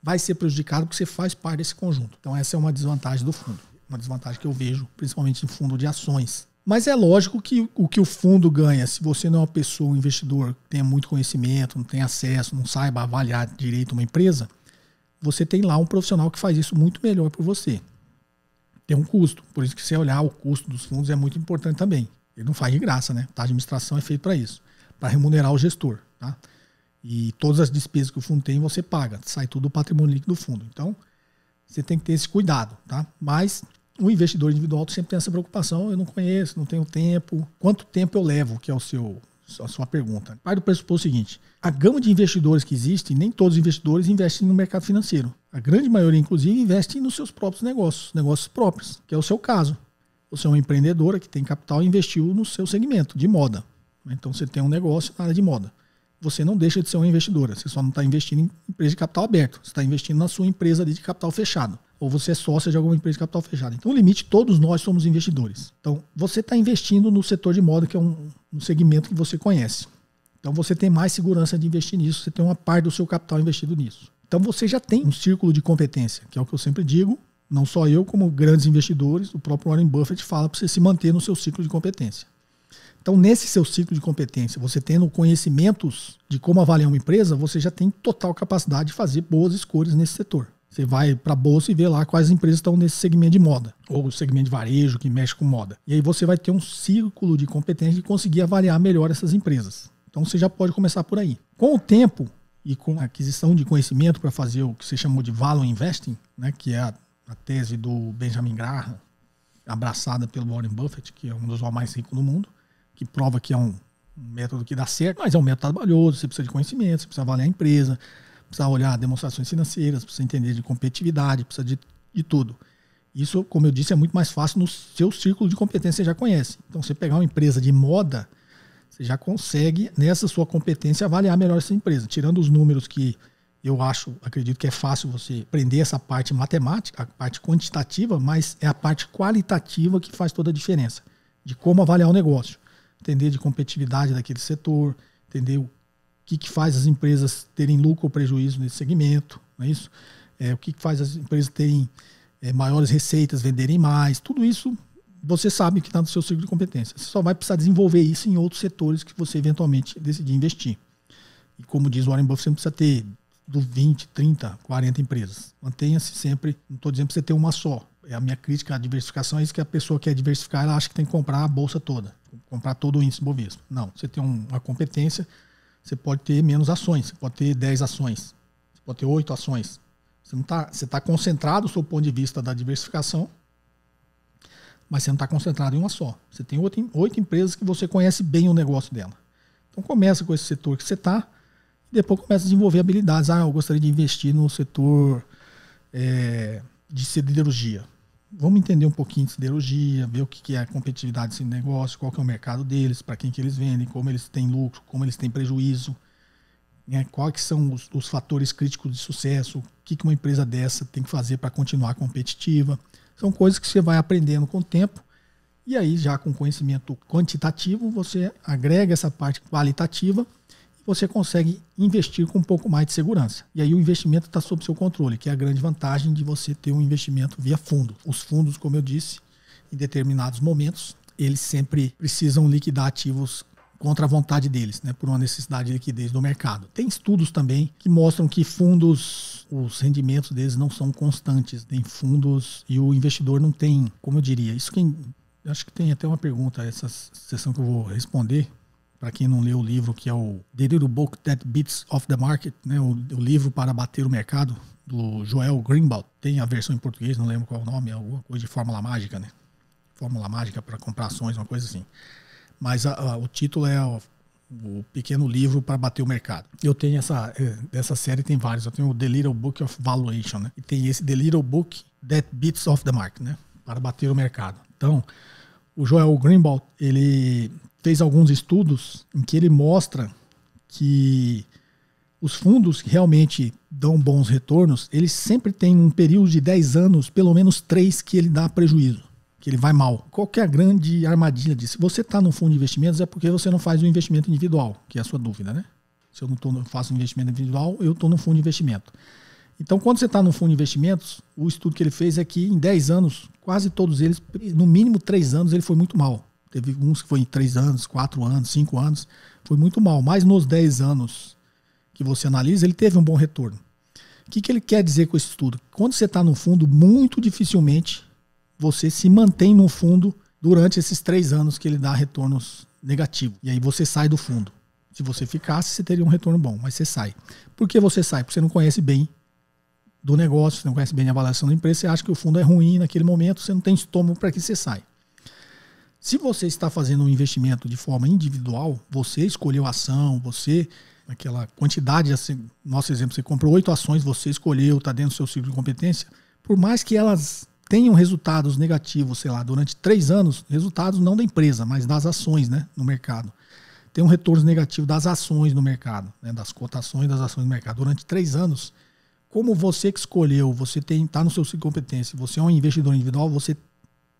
vai ser prejudicado porque você faz parte desse conjunto. Então essa é uma desvantagem do fundo, uma desvantagem que eu vejo, principalmente em fundo de ações. Mas é lógico que o que o fundo ganha, se você não é uma pessoa, um investidor, que tenha muito conhecimento, não tem acesso, não saiba avaliar direito uma empresa, você tem lá um profissional que faz isso muito melhor por você tem um custo. Por isso que você olhar o custo dos fundos é muito importante também. Ele não faz de graça, né? A administração é feita para isso, para remunerar o gestor, tá? E todas as despesas que o fundo tem, você paga. Sai tudo do patrimônio líquido do fundo. Então, você tem que ter esse cuidado, tá? Mas o investidor individual sempre tem essa preocupação, eu não conheço, não tenho tempo. Quanto tempo eu levo, que é o seu só, uma pergunta. Pai do pressuposto é o seguinte: a gama de investidores que existe, nem todos os investidores investem no mercado financeiro. A grande maioria, inclusive, investe nos seus próprios negócios, negócios próprios, que é o seu caso. Você é uma empreendedora que tem capital e investiu no seu segmento de moda. Né? Então você tem um negócio na área de moda. Você não deixa de ser uma investidora, você só não está investindo em empresa de capital aberto, você está investindo na sua empresa de capital fechado. Ou você é sócia de alguma empresa de capital fechado. Então, o limite, todos nós somos investidores. Então, você está investindo no setor de moda, que é um, no segmento que você conhece. Então você tem mais segurança de investir nisso, você tem uma parte do seu capital investido nisso. Então você já tem um círculo de competência, que é o que eu sempre digo, não só eu, como grandes investidores, o próprio Warren Buffett fala para você se manter no seu ciclo de competência. Então, nesse seu ciclo de competência, você tendo conhecimentos de como avaliar uma empresa, você já tem total capacidade de fazer boas escolhas nesse setor. Você vai para a bolsa e vê lá quais empresas estão nesse segmento de moda, ou segmento de varejo que mexe com moda. E aí você vai ter um círculo de competência de conseguir avaliar melhor essas empresas. Então você já pode começar por aí. Com o tempo e com a aquisição de conhecimento para fazer o que você chamou de value investing, né, que é a, a tese do Benjamin Graham, abraçada pelo Warren Buffett, que é um dos mais ricos do mundo, que prova que é um, um método que dá certo, mas é um método trabalhoso, você precisa de conhecimento, você precisa avaliar a empresa, precisa olhar demonstrações financeiras, precisa entender de competitividade, precisa de, de tudo. Isso, como eu disse, é muito mais fácil no seu círculo de competência, você já conhece. Então, você pegar uma empresa de moda, você já consegue, nessa sua competência, avaliar melhor essa empresa. Tirando os números que eu acho, acredito que é fácil você prender essa parte matemática, a parte quantitativa, mas é a parte qualitativa que faz toda a diferença. De como avaliar o negócio, entender de competitividade daquele setor, entender o que, que faz as empresas terem lucro ou prejuízo nesse segmento, não é isso? É, o que, que faz as empresas terem é, maiores receitas, venderem mais, tudo isso você sabe que está no seu ciclo de competência. Você só vai precisar desenvolver isso em outros setores que você eventualmente decidir investir. E como diz o Warren Buffett, você não precisa ter do 20, 30, 40 empresas. Mantenha-se sempre, não estou dizendo para você ter uma só. É a minha crítica à diversificação, é isso que a pessoa quer diversificar, ela acha que tem que comprar a bolsa toda, comprar todo o índice Bovespa. Não, você tem uma competência você pode ter menos ações, você pode ter 10 ações, você pode ter 8 ações. Você está tá concentrado do seu ponto de vista da diversificação, mas você não está concentrado em uma só. Você tem oito empresas que você conhece bem o negócio dela. Então começa com esse setor que você está, e depois começa a desenvolver habilidades. Ah, eu gostaria de investir no setor é, de siderurgia vamos entender um pouquinho de siderurgia, ver o que é a competitividade desse negócio, qual que é o mercado deles, para quem que eles vendem, como eles têm lucro, como eles têm prejuízo, né? quais que são os, os fatores críticos de sucesso, o que, que uma empresa dessa tem que fazer para continuar competitiva. São coisas que você vai aprendendo com o tempo e aí já com conhecimento quantitativo você agrega essa parte qualitativa você consegue investir com um pouco mais de segurança. E aí o investimento está sob seu controle, que é a grande vantagem de você ter um investimento via fundo. Os fundos, como eu disse, em determinados momentos, eles sempre precisam liquidar ativos contra a vontade deles, né, por uma necessidade de liquidez do mercado. Tem estudos também que mostram que fundos, os rendimentos deles não são constantes em fundos e o investidor não tem, como eu diria, isso que acho que tem até uma pergunta essa sessão que eu vou responder para quem não leu o livro, que é o The Little Book That Beats Off the Market, né, o, o, livro para bater o mercado, do Joel Greenbald. Tem a versão em português, não lembro qual é o nome, alguma coisa de Fórmula Mágica, né? Fórmula Mágica para comprar ações, uma coisa assim. Mas a, a, o título é o, o pequeno livro para bater o mercado. Eu tenho essa dessa é, série tem vários. Eu tenho o The Little Book of Valuation, né? E tem esse The Little Book That Beats Off the Market, né? Para bater o mercado. Então, o Joel Greenbald, ele fez alguns estudos em que ele mostra que os fundos que realmente dão bons retornos, eles sempre têm um período de 10 anos, pelo menos 3, que ele dá prejuízo, que ele vai mal. Qual que é a grande armadilha disso? Se você está no fundo de investimentos, é porque você não faz o um investimento individual, que é a sua dúvida, né? Se eu não tô, faço um investimento individual, eu estou no fundo de investimento. Então, quando você está no fundo de investimentos, o estudo que ele fez é que em 10 anos, quase todos eles, no mínimo 3 anos, ele foi muito mal. Teve uns que foi em 3 anos, 4 anos, 5 anos. Foi muito mal. Mas nos 10 anos que você analisa, ele teve um bom retorno. O que, que ele quer dizer com esse estudo? Quando você está no fundo, muito dificilmente você se mantém no fundo durante esses três anos que ele dá retornos negativos. E aí você sai do fundo. Se você ficasse, você teria um retorno bom, mas você sai. Por que você sai? Porque você não conhece bem do negócio, você não conhece bem a avaliação da empresa, você acha que o fundo é ruim naquele momento, você não tem estômago para que você saia. Se você está fazendo um investimento de forma individual, você escolheu a ação, você, aquela quantidade, assim, nosso exemplo, você comprou oito ações, você escolheu, está dentro do seu ciclo de competência, por mais que elas tenham resultados negativos, sei lá, durante três anos, resultados não da empresa, mas das ações né, no mercado. Tem um retorno negativo das ações no mercado, né, das cotações das ações no mercado durante três anos. Como você que escolheu, você está no seu ciclo de competência, você é um investidor individual, você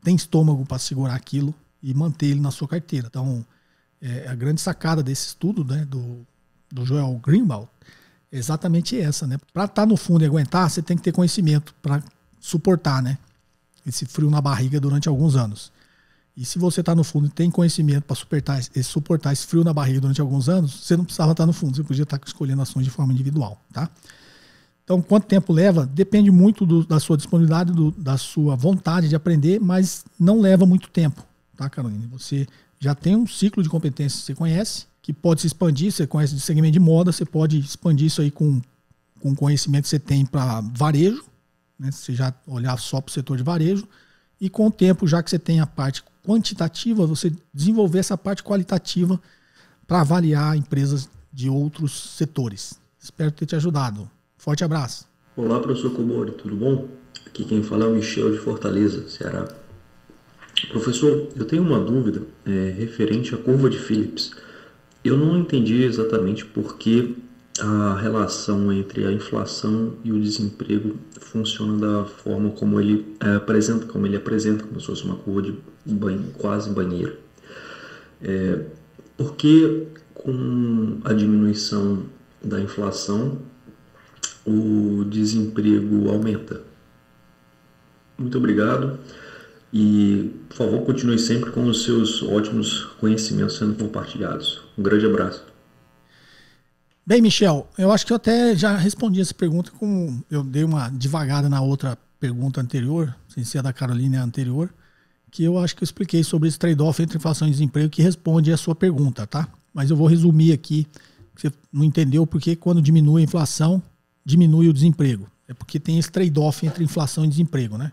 tem estômago para segurar aquilo, e manter ele na sua carteira. Então, é, a grande sacada desse estudo né, do, do Joel Greenwald é exatamente essa. Né? Para estar tá no fundo e aguentar, você tem que ter conhecimento para suportar né, esse frio na barriga durante alguns anos. E se você está no fundo e tem conhecimento para suportar, suportar esse frio na barriga durante alguns anos, você não precisava estar tá no fundo, você podia estar tá escolhendo ações de forma individual. Tá? Então, quanto tempo leva? Depende muito do, da sua disponibilidade, do, da sua vontade de aprender, mas não leva muito tempo tá, Carolina? Você já tem um ciclo de competências que você conhece, que pode se expandir, você conhece de segmento de moda, você pode expandir isso aí com, com conhecimento que você tem para varejo, né? Você já olhar só para o setor de varejo, e com o tempo, já que você tem a parte quantitativa, você desenvolver essa parte qualitativa para avaliar empresas de outros setores. Espero ter te ajudado. Forte abraço. Olá, professor Comori, tudo bom? Aqui quem fala é o Michel de Fortaleza, Ceará. Professor, eu tenho uma dúvida é, referente à curva de Phillips. Eu não entendi exatamente por que a relação entre a inflação e o desemprego funciona da forma como ele é, apresenta, como ele apresenta, como se fosse uma curva de banho, quase banheiro. É, porque com a diminuição da inflação o desemprego aumenta. Muito obrigado. E, por favor, continue sempre com os seus ótimos conhecimentos sendo compartilhados. Um grande abraço. Bem, Michel, eu acho que eu até já respondi essa pergunta com eu dei uma devagada na outra pergunta anterior, sem ser a da Carolina anterior, que eu acho que eu expliquei sobre esse trade-off entre inflação e desemprego que responde a sua pergunta, tá? Mas eu vou resumir aqui, você não entendeu porque quando diminui a inflação, diminui o desemprego. É porque tem esse trade-off entre inflação e desemprego, né?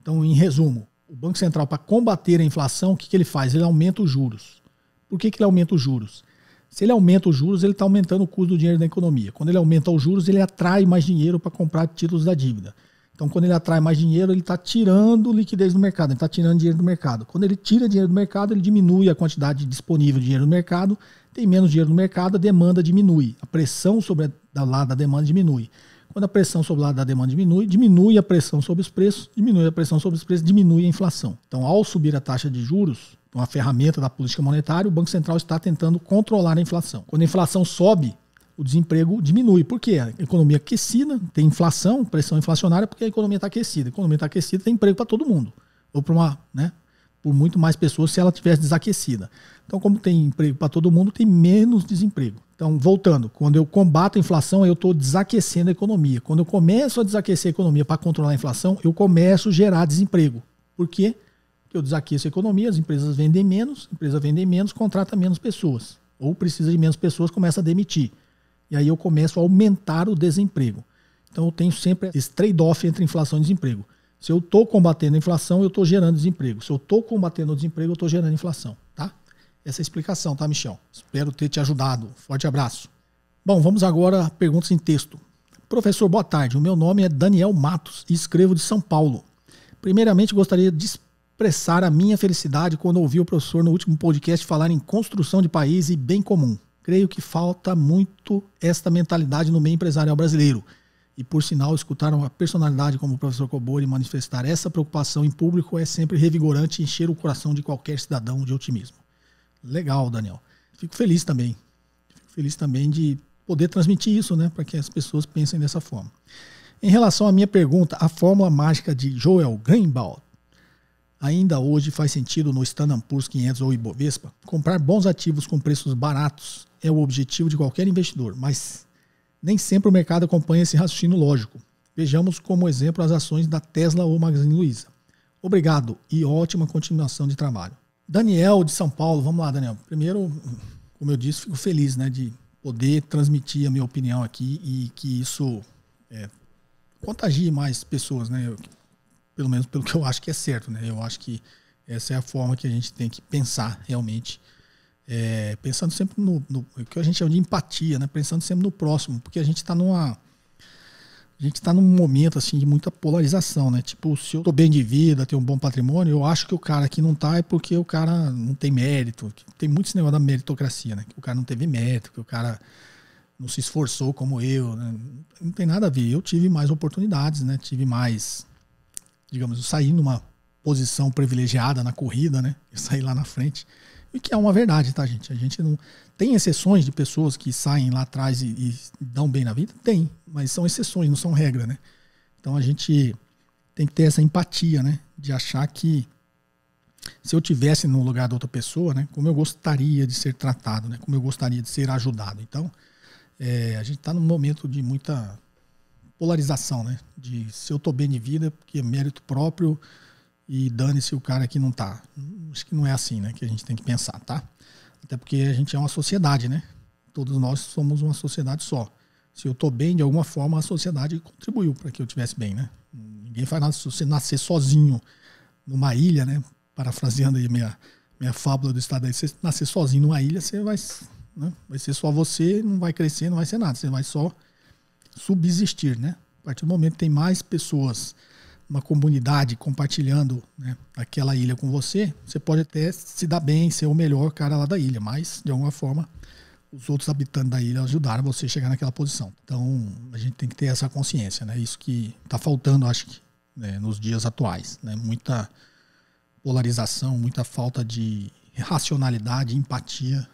Então, em resumo, o Banco Central, para combater a inflação, o que, que ele faz? Ele aumenta os juros. Por que, que ele aumenta os juros? Se ele aumenta os juros, ele está aumentando o custo do dinheiro da economia. Quando ele aumenta os juros, ele atrai mais dinheiro para comprar títulos da dívida. Então, quando ele atrai mais dinheiro, ele está tirando liquidez do mercado, ele está tirando dinheiro do mercado. Quando ele tira dinheiro do mercado, ele diminui a quantidade disponível de dinheiro no mercado, tem menos dinheiro no mercado, a demanda diminui, a pressão sobre a, da, lá da demanda diminui. Quando a pressão sobre o lado da demanda diminui, diminui a pressão sobre os preços, diminui a pressão sobre os preços, diminui a inflação. Então, ao subir a taxa de juros, uma ferramenta da política monetária, o Banco Central está tentando controlar a inflação. Quando a inflação sobe, o desemprego diminui. Por quê? A economia aquecida, tem inflação, pressão inflacionária, porque a economia está aquecida. A economia está aquecida, tem emprego para todo mundo. Ou para uma, né, por muito mais pessoas se ela tivesse desaquecida. Então, como tem emprego para todo mundo, tem menos desemprego. Então, voltando, quando eu combato a inflação, eu estou desaquecendo a economia. Quando eu começo a desaquecer a economia para controlar a inflação, eu começo a gerar desemprego. Por quê? Porque eu desaqueço a economia, as empresas vendem menos, empresas vendem menos, contrata menos pessoas. Ou precisa de menos pessoas, começa a demitir. E aí eu começo a aumentar o desemprego. Então eu tenho sempre esse trade-off entre inflação e desemprego. Se eu estou combatendo a inflação, eu estou gerando desemprego. Se eu estou combatendo o desemprego, eu estou gerando inflação essa explicação, tá, Michel? Espero ter te ajudado. Forte abraço. Bom, vamos agora a perguntas em texto. Professor, boa tarde. O meu nome é Daniel Matos e escrevo de São Paulo. Primeiramente, gostaria de expressar a minha felicidade quando ouvi o professor no último podcast falar em construção de país e bem comum. Creio que falta muito esta mentalidade no meio empresarial brasileiro. E por sinal, escutar uma personalidade como o professor Cobori manifestar essa preocupação em público é sempre revigorante e encher o coração de qualquer cidadão de otimismo. Legal, Daniel. Fico feliz também. Fico feliz também de poder transmitir isso, né, para que as pessoas pensem dessa forma. Em relação à minha pergunta, a fórmula mágica de Joel Greenbald ainda hoje faz sentido no Standard Poor's 500 ou Ibovespa? Comprar bons ativos com preços baratos é o objetivo de qualquer investidor, mas nem sempre o mercado acompanha esse raciocínio lógico. Vejamos como exemplo as ações da Tesla ou Magazine Luiza. Obrigado e ótima continuação de trabalho. Daniel de São Paulo, vamos lá, Daniel. Primeiro, como eu disse, fico feliz né, de poder transmitir a minha opinião aqui e que isso é, contagie mais pessoas, né? Eu, pelo menos pelo que eu acho que é certo, né? Eu acho que essa é a forma que a gente tem que pensar realmente. É, pensando sempre no, no, que a gente chama de empatia, né? Pensando sempre no próximo, porque a gente está numa a gente está num momento assim de muita polarização, né? Tipo, se eu tô bem de vida, tenho um bom patrimônio, eu acho que o cara que não tá é porque o cara não tem mérito. Tem muito esse negócio da meritocracia, né? Que o cara não teve mérito, que o cara não se esforçou como eu. Né? Não tem nada a ver. Eu tive mais oportunidades, né? Tive mais, digamos, eu saí numa posição privilegiada na corrida, né? Eu saí lá na frente. E que é uma verdade, tá, gente? A gente não. Tem exceções de pessoas que saem lá atrás e, e dão bem na vida? Tem, mas são exceções, não são regra, né? Então a gente tem que ter essa empatia, né? De achar que se eu tivesse no lugar da outra pessoa, né? Como eu gostaria de ser tratado, né? Como eu gostaria de ser ajudado. Então, é, a gente está num momento de muita polarização, né? De se eu tô bem de vida, porque é mérito próprio, e dane-se o cara que não tá. Acho que não é assim, né? Que a gente tem que pensar, tá? Até porque a gente é uma sociedade, né? Todos nós somos uma sociedade só. Se eu tô bem, de alguma forma a sociedade contribuiu para que eu tivesse bem, né? Ninguém faz nada se você nascer sozinho numa ilha, né? Parafraseando aí minha, minha fábula do estado aí, você nascer sozinho numa ilha, você vai, né? vai ser só você, não vai crescer, não vai ser nada. Você vai só subsistir, né? A partir do momento que tem mais pessoas uma comunidade compartilhando né, aquela ilha com você, você pode até se dar bem, ser o melhor cara lá da ilha, mas de alguma forma os outros habitantes da ilha ajudaram você a chegar naquela posição. Então a gente tem que ter essa consciência, né? Isso que está faltando, acho que, né, nos dias atuais, né? Muita polarização, muita falta de racionalidade, empatia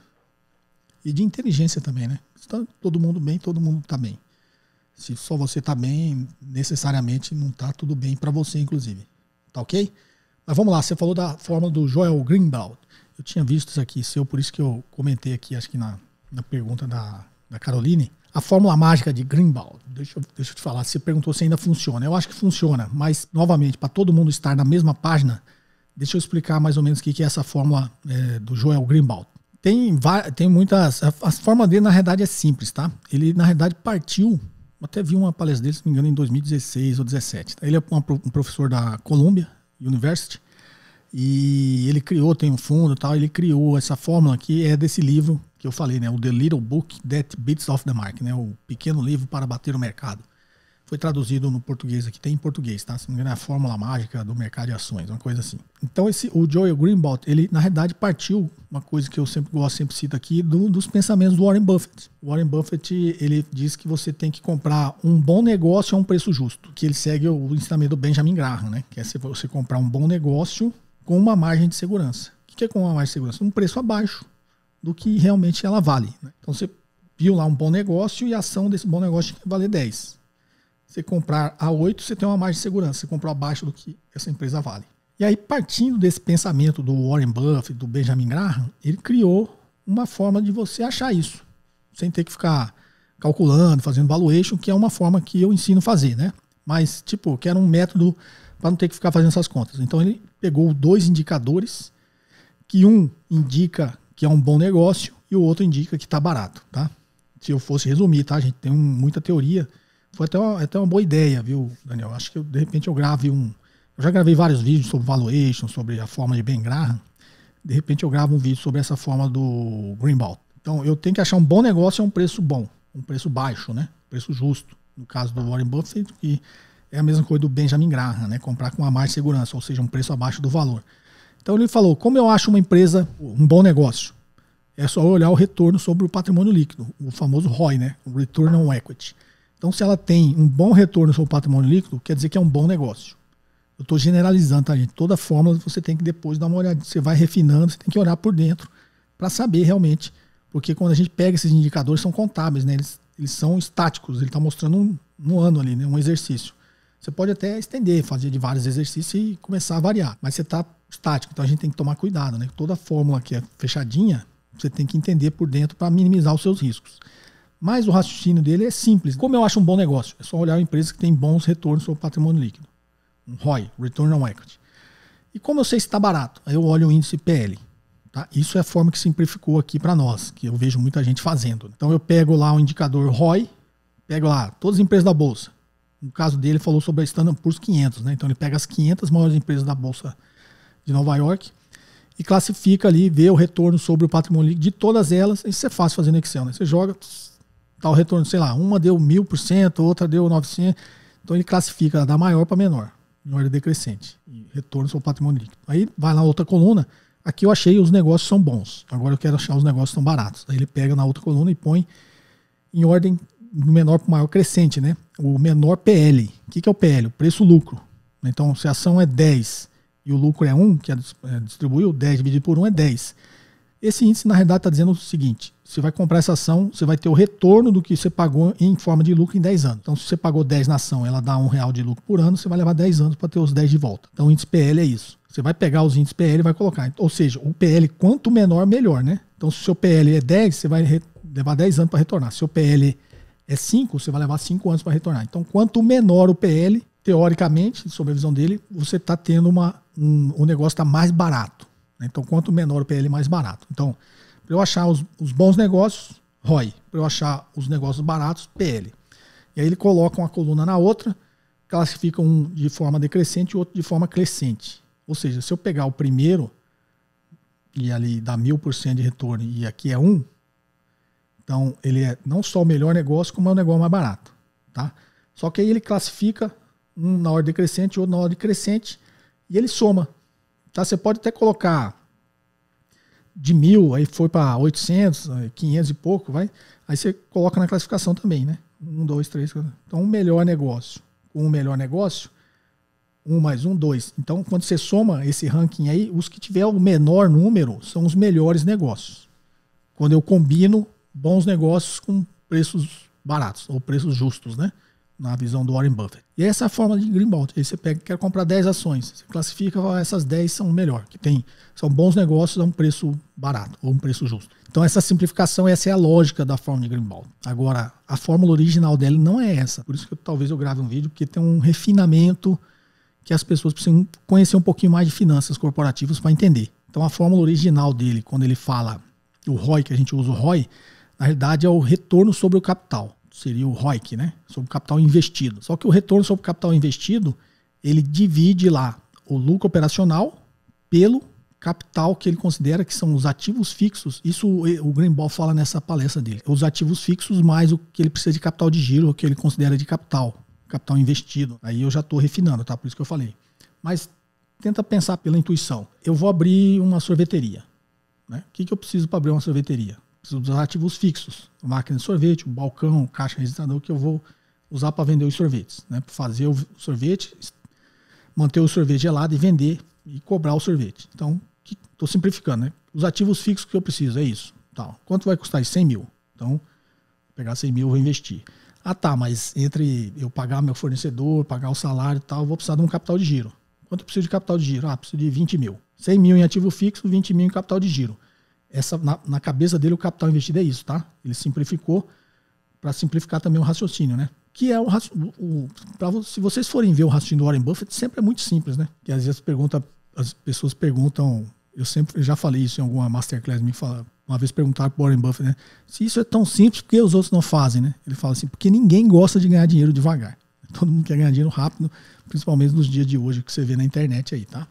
e de inteligência também, né? Está então, todo mundo bem, todo mundo está bem. Se só você tá bem, necessariamente não tá tudo bem para você, inclusive. Tá ok? Mas vamos lá, você falou da forma do Joel Greenblatt. Eu tinha visto isso aqui, seu, por isso que eu comentei aqui, acho que na, na pergunta da, da Caroline. A fórmula mágica de Greenblatt, deixa, deixa eu te falar, você perguntou se ainda funciona. Eu acho que funciona, mas, novamente, para todo mundo estar na mesma página, deixa eu explicar mais ou menos o que, que é essa fórmula é, do Joel Greenblatt. Tem, tem muitas. A, a dele, na realidade, é simples, tá? Ele, na realidade, partiu até vi uma palestra dele, se não me engano, em 2016 ou 2017. Ele é um professor da Columbia University e ele criou, tem um fundo e tal, ele criou essa fórmula que é desse livro que eu falei, né? O The Little Book That Beats Off the Mark, né? O pequeno livro para bater o mercado. Foi traduzido no português aqui, tem em português, tá? Se não me engano, é a Fórmula Mágica do Mercado de Ações, uma coisa assim. Então, esse, o Joel Greenblatt, ele na realidade partiu, uma coisa que eu sempre gosto, sempre cito aqui, do, dos pensamentos do Warren Buffett. O Warren Buffett, ele diz que você tem que comprar um bom negócio a um preço justo, que ele segue o ensinamento do Benjamin Graham, né? Que é você comprar um bom negócio com uma margem de segurança. O que é com uma margem de segurança? Um preço abaixo do que realmente ela vale. Né? Então, você viu lá um bom negócio e a ação desse bom negócio tinha que valer 10. Você comprar a 8, você tem uma margem de segurança. Você comprou abaixo do que essa empresa vale. E aí, partindo desse pensamento do Warren Buffett, do Benjamin Graham, ele criou uma forma de você achar isso, sem ter que ficar calculando, fazendo valuation, que é uma forma que eu ensino a fazer, né? Mas, tipo, que era um método para não ter que ficar fazendo essas contas. Então, ele pegou dois indicadores, que um indica que é um bom negócio e o outro indica que está barato, tá? Se eu fosse resumir, tá? A gente tem um, muita teoria foi até uma, até uma boa ideia, viu, Daniel? Acho que eu, de repente eu grave um. Eu já gravei vários vídeos sobre valuation, sobre a forma de Ben Graham. De repente eu gravo um vídeo sobre essa forma do Greenbelt. Então eu tenho que achar um bom negócio a um preço bom, um preço baixo, né? Um preço justo. No caso do Warren Buffett, que é a mesma coisa do Benjamin Graham, né? Comprar com uma margem de segurança, ou seja, um preço abaixo do valor. Então ele falou: como eu acho uma empresa um bom negócio? É só olhar o retorno sobre o patrimônio líquido, o famoso ROI, né? O Return on Equity. Então, se ela tem um bom retorno sobre o patrimônio líquido, quer dizer que é um bom negócio. Eu estou generalizando, tá, gente? Toda fórmula você tem que depois dar uma olhada. Você vai refinando, você tem que olhar por dentro para saber realmente. Porque quando a gente pega esses indicadores, são contábeis, né? Eles, eles são estáticos. Ele está mostrando um, um ano ali, né? um exercício. Você pode até estender, fazer de vários exercícios e começar a variar. Mas você está estático, então a gente tem que tomar cuidado, né? Toda fórmula que é fechadinha, você tem que entender por dentro para minimizar os seus riscos. Mas o raciocínio dele é simples. Como eu acho um bom negócio? É só olhar a empresa que tem bons retornos sobre patrimônio líquido. Um ROI, Return on Equity. E como eu sei se está barato? Aí eu olho o índice PL. Tá? Isso é a forma que simplificou aqui para nós, que eu vejo muita gente fazendo. Então eu pego lá o um indicador ROI, pego lá todas as empresas da Bolsa. No caso dele, falou sobre a Standard Poor's 500. Né? Então ele pega as 500 maiores empresas da Bolsa de Nova York e classifica ali, vê o retorno sobre o patrimônio líquido de todas elas. Isso é fácil fazer no Excel. Né? Você joga, tal tá retorno, sei lá, uma deu mil por cento, outra deu 900. Então ele classifica da maior para menor, em ordem decrescente, retorno sobre patrimônio líquido. Aí vai na outra coluna, aqui eu achei os negócios são bons, agora eu quero achar os negócios são baratos. Aí ele pega na outra coluna e põe em ordem do menor para o maior crescente, né? O menor PL. O que, que é o PL? O preço-lucro. Então, se a ação é 10 e o lucro é 1, que é, é distribuiu, 10 dividido por 1 é 10. Esse índice, na realidade, está dizendo o seguinte: você vai comprar essa ação, você vai ter o retorno do que você pagou em forma de lucro em 10 anos. Então, se você pagou 10 na ação, ela dá um real de lucro por ano, você vai levar 10 anos para ter os 10 de volta. Então, o índice PL é isso. Você vai pegar os índices PL e vai colocar. Ou seja, o PL quanto menor, melhor, né? Então, se o seu PL é 10, é você vai levar 10 anos para retornar. Se o PL é 5, você vai levar 5 anos para retornar. Então, quanto menor o PL, teoricamente, sob a visão dele, você está tendo uma, um, o negócio está mais barato. Né? Então, quanto menor o PL, mais barato. Então, para eu achar os, os bons negócios, ROI. Para eu achar os negócios baratos, PL. E aí ele coloca uma coluna na outra, classifica um de forma decrescente e outro de forma crescente. Ou seja, se eu pegar o primeiro e ali dá mil por cento de retorno e aqui é um, então ele é não só o melhor negócio, como é o negócio mais barato. Tá? Só que aí ele classifica um na ordem decrescente e outro na ordem crescente e ele soma. Tá? Você pode até colocar de mil, aí foi para 800, 500 e pouco, vai. Aí você coloca na classificação também, né? Um, dois, três. Quatro. Então, um melhor negócio. Um melhor negócio, um mais um, dois. Então, quando você soma esse ranking aí, os que tiver o menor número são os melhores negócios. Quando eu combino bons negócios com preços baratos ou preços justos, né? na visão do Warren Buffett. E essa é a forma de Greenwald. Aí você pega, quer comprar 10 ações, você classifica, essas 10 são o melhor, que tem, são bons negócios a um preço barato ou um preço justo. Então essa simplificação, essa é a lógica da forma de Greenwald. Agora, a fórmula original dela não é essa. Por isso que eu, talvez eu grave um vídeo, porque tem um refinamento que as pessoas precisam conhecer um pouquinho mais de finanças corporativas para entender. Então a fórmula original dele, quando ele fala o ROI, que a gente usa o ROI, na realidade é o retorno sobre o capital seria o ROIC, né? Sobre capital investido. Só que o retorno sobre o capital investido, ele divide lá o lucro operacional pelo capital que ele considera que são os ativos fixos. Isso o Greenball fala nessa palestra dele. Os ativos fixos mais o que ele precisa de capital de giro, o que ele considera de capital, capital investido. Aí eu já estou refinando, tá? Por isso que eu falei. Mas tenta pensar pela intuição. Eu vou abrir uma sorveteria. Né? O que, que eu preciso para abrir uma sorveteria? Preciso dos ativos fixos. Máquina de sorvete, um balcão, caixa registrador que eu vou usar para vender os sorvetes. Né? Fazer o sorvete, manter o sorvete gelado e vender e cobrar o sorvete. Então, estou simplificando. Né? Os ativos fixos que eu preciso, é isso. Tal. Quanto vai custar isso? 100 mil. Então, vou pegar 100 mil, vou investir. Ah tá, mas entre eu pagar meu fornecedor, pagar o salário e tal, vou precisar de um capital de giro. Quanto eu preciso de capital de giro? Ah, preciso de 20 mil. 100 mil em ativo fixo, 20 mil em capital de giro essa, na, na, cabeça dele, o capital investido é isso, tá? Ele simplificou para simplificar também o raciocínio, né? Que é o, o, se vocês forem ver o raciocínio do Warren Buffett, sempre é muito simples, né? Que às vezes pergunta, as pessoas perguntam, eu sempre eu já falei isso em alguma masterclass, me fala, uma vez perguntaram para Warren Buffett, né? Se isso é tão simples, por que os outros não fazem, né? Ele fala assim, porque ninguém gosta de ganhar dinheiro devagar. Todo mundo quer ganhar dinheiro rápido, principalmente nos dias de hoje que você vê na internet aí, tá?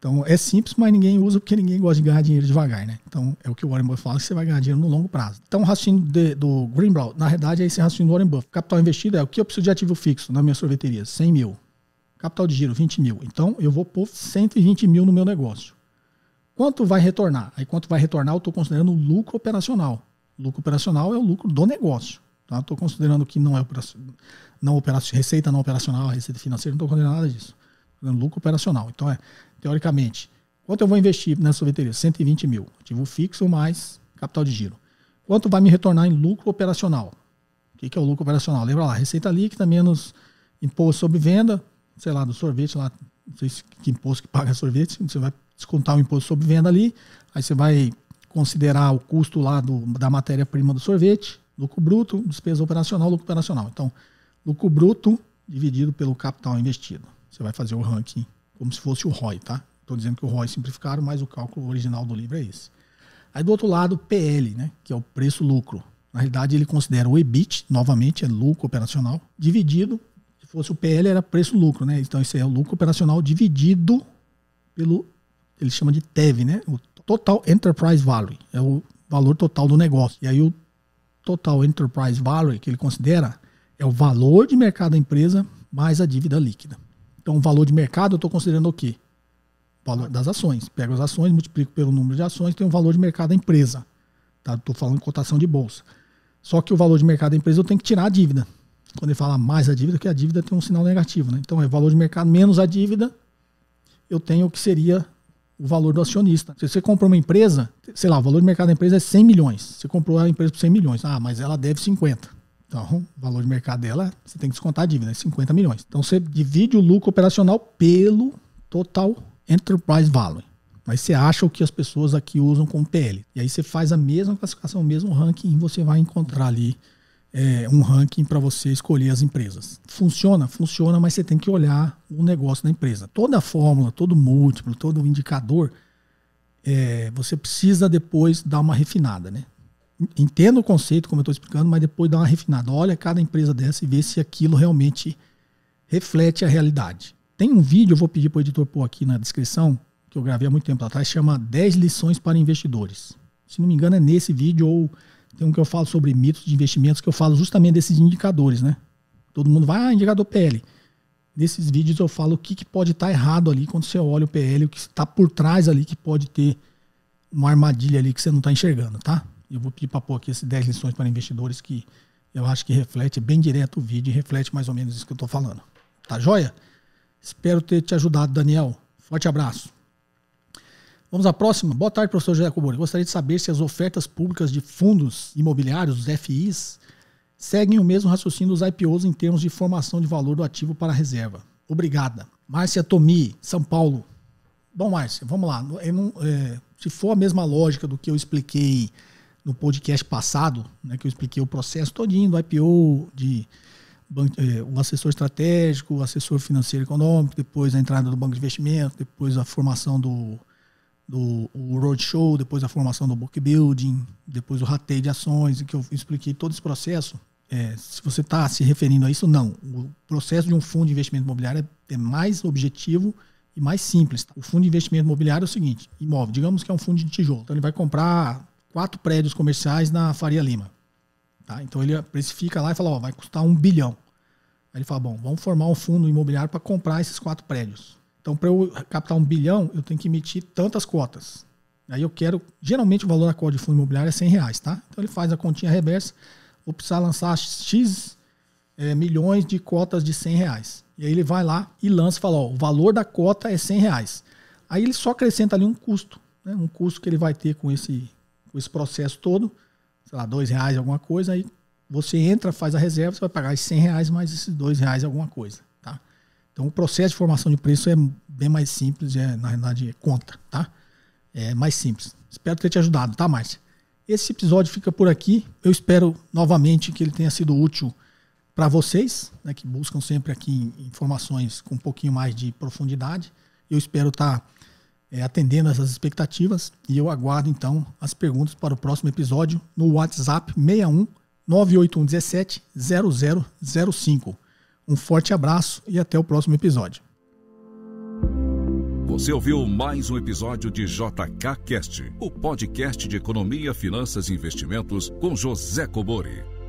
Então é simples, mas ninguém usa porque ninguém gosta de ganhar dinheiro devagar, né? Então é o que o Warren Buffett fala que você vai ganhar dinheiro no longo prazo. Então o raciocínio de, do Greenblatt, na realidade, é esse raciocínio do Warren Buffett. Capital investido é o que eu preciso de ativo fixo na minha sorveteria, 100 mil. Capital de giro, 20 mil. Então eu vou pôr 120 mil no meu negócio. Quanto vai retornar? Aí quanto vai retornar eu estou considerando o lucro operacional. Lucro operacional é o lucro do negócio. Estou tá? considerando que não é operacional, não operacional, receita não operacional, receita financeira, não estou considerando nada disso lucro operacional. Então, é, teoricamente, quanto eu vou investir nessa sorveteria? 120 mil. Ativo fixo mais capital de giro. Quanto vai me retornar em lucro operacional? O que, que é o lucro operacional? Lembra lá, receita líquida menos imposto sobre venda, sei lá, do sorvete lá, não sei se, que imposto que paga sorvete, você vai descontar o imposto sobre venda ali, aí você vai considerar o custo lá do, da matéria-prima do sorvete, lucro bruto, despesa operacional, lucro operacional. Então, lucro bruto dividido pelo capital investido. Você vai fazer o ranking como se fosse o ROI, tá? Estou dizendo que o ROI é simplificaram, mas o cálculo original do livro é esse. Aí do outro lado, PL, né, que é o preço-lucro. Na realidade, ele considera o EBIT, novamente, é lucro operacional, dividido, se fosse o PL, era preço-lucro, né? Então, isso é o lucro operacional dividido pelo, ele chama de TEV, né? O Total Enterprise Value, é o valor total do negócio. E aí o Total Enterprise Value, que ele considera, é o valor de mercado da empresa mais a dívida líquida. Então, o valor de mercado eu estou considerando o quê? O valor das ações. Pego as ações, multiplico pelo número de ações, tem o valor de mercado da empresa. Estou tá? falando cotação de bolsa. Só que o valor de mercado da empresa eu tenho que tirar a dívida. Quando ele fala mais a dívida, que a dívida tem um sinal negativo. Né? Então, é valor de mercado menos a dívida, eu tenho o que seria o valor do acionista. Se você comprou uma empresa, sei lá, o valor de mercado da empresa é 100 milhões. Você comprou a empresa por 100 milhões. Ah, mas ela deve 50. Então, o valor de mercado dela, você tem que descontar a dívida, 50 né? milhões. Então, você divide o lucro operacional pelo total enterprise value. Mas você acha o que as pessoas aqui usam com PL. E aí você faz a mesma classificação, o mesmo ranking, e você vai encontrar ali é, um ranking para você escolher as empresas. Funciona? Funciona, mas você tem que olhar o negócio da empresa. Toda a fórmula, todo múltiplo, todo indicador, é, você precisa depois dar uma refinada, né? entenda o conceito, como eu estou explicando, mas depois dá uma refinada. Olha cada empresa dessa e vê se aquilo realmente reflete a realidade. Tem um vídeo, eu vou pedir para o editor pôr aqui na descrição, que eu gravei há muito tempo atrás, chama 10 lições para investidores. Se não me engano, é nesse vídeo ou tem um que eu falo sobre mitos de investimentos, que eu falo justamente desses indicadores, né? Todo mundo vai, ah, indicador PL. Nesses vídeos eu falo o que, que pode estar tá errado ali quando você olha o PL, o que está por trás ali que pode ter uma armadilha ali que você não está enxergando, tá? Eu vou pedir para pôr aqui essas 10 lições para investidores que eu acho que reflete bem direto o vídeo e reflete mais ou menos isso que eu estou falando. Tá joia? Espero ter te ajudado, Daniel. Forte abraço. Vamos à próxima. Boa tarde, professor José Cobori. Gostaria de saber se as ofertas públicas de fundos imobiliários, os FIs, seguem o mesmo raciocínio dos IPOs em termos de formação de valor do ativo para a reserva. Obrigada. Márcia Tomi, São Paulo. Bom, Márcia, vamos lá. Não, é, se for a mesma lógica do que eu expliquei no podcast passado, né, que eu expliquei o processo todinho do IPO, de é, o assessor estratégico, o assessor financeiro econômico, depois a entrada do banco de investimento, depois a formação do, do roadshow, depois a formação do book building, depois o rateio de ações, em que eu expliquei todo esse processo. É, se você está se referindo a isso, não. O processo de um fundo de investimento imobiliário é, é mais objetivo e mais simples. O fundo de investimento imobiliário é o seguinte: imóvel, digamos que é um fundo de tijolo. Então ele vai comprar quatro prédios comerciais na Faria Lima. Tá? Então ele precifica lá e fala, ó, vai custar um bilhão. Aí ele fala, bom, vamos formar um fundo imobiliário para comprar esses quatro prédios. Então, para eu captar um bilhão, eu tenho que emitir tantas cotas. Aí eu quero, geralmente o valor da cota de fundo imobiliário é 100 reais, tá? Então ele faz a continha reversa, vou precisar lançar X é, milhões de cotas de 100 reais. E aí ele vai lá e lança e fala, ó, o valor da cota é 100 reais. Aí ele só acrescenta ali um custo, né? um custo que ele vai ter com esse esse processo todo, sei lá, dois reais, alguma coisa, aí você entra, faz a reserva, você vai pagar esses 100 reais mais esses dois reais, alguma coisa, tá? Então, o processo de formação de preço é bem mais simples, é, na realidade, é conta, tá? É mais simples. Espero ter te ajudado, tá, Márcia? Esse episódio fica por aqui. Eu espero novamente que ele tenha sido útil para vocês, né, que buscam sempre aqui informações com um pouquinho mais de profundidade. Eu espero estar. Tá é, atendendo essas expectativas. E eu aguardo então as perguntas para o próximo episódio no WhatsApp 61 981 17 0005. Um forte abraço e até o próximo episódio. Você ouviu mais um episódio de JK Cast, o podcast de economia, finanças e investimentos com José Cobori.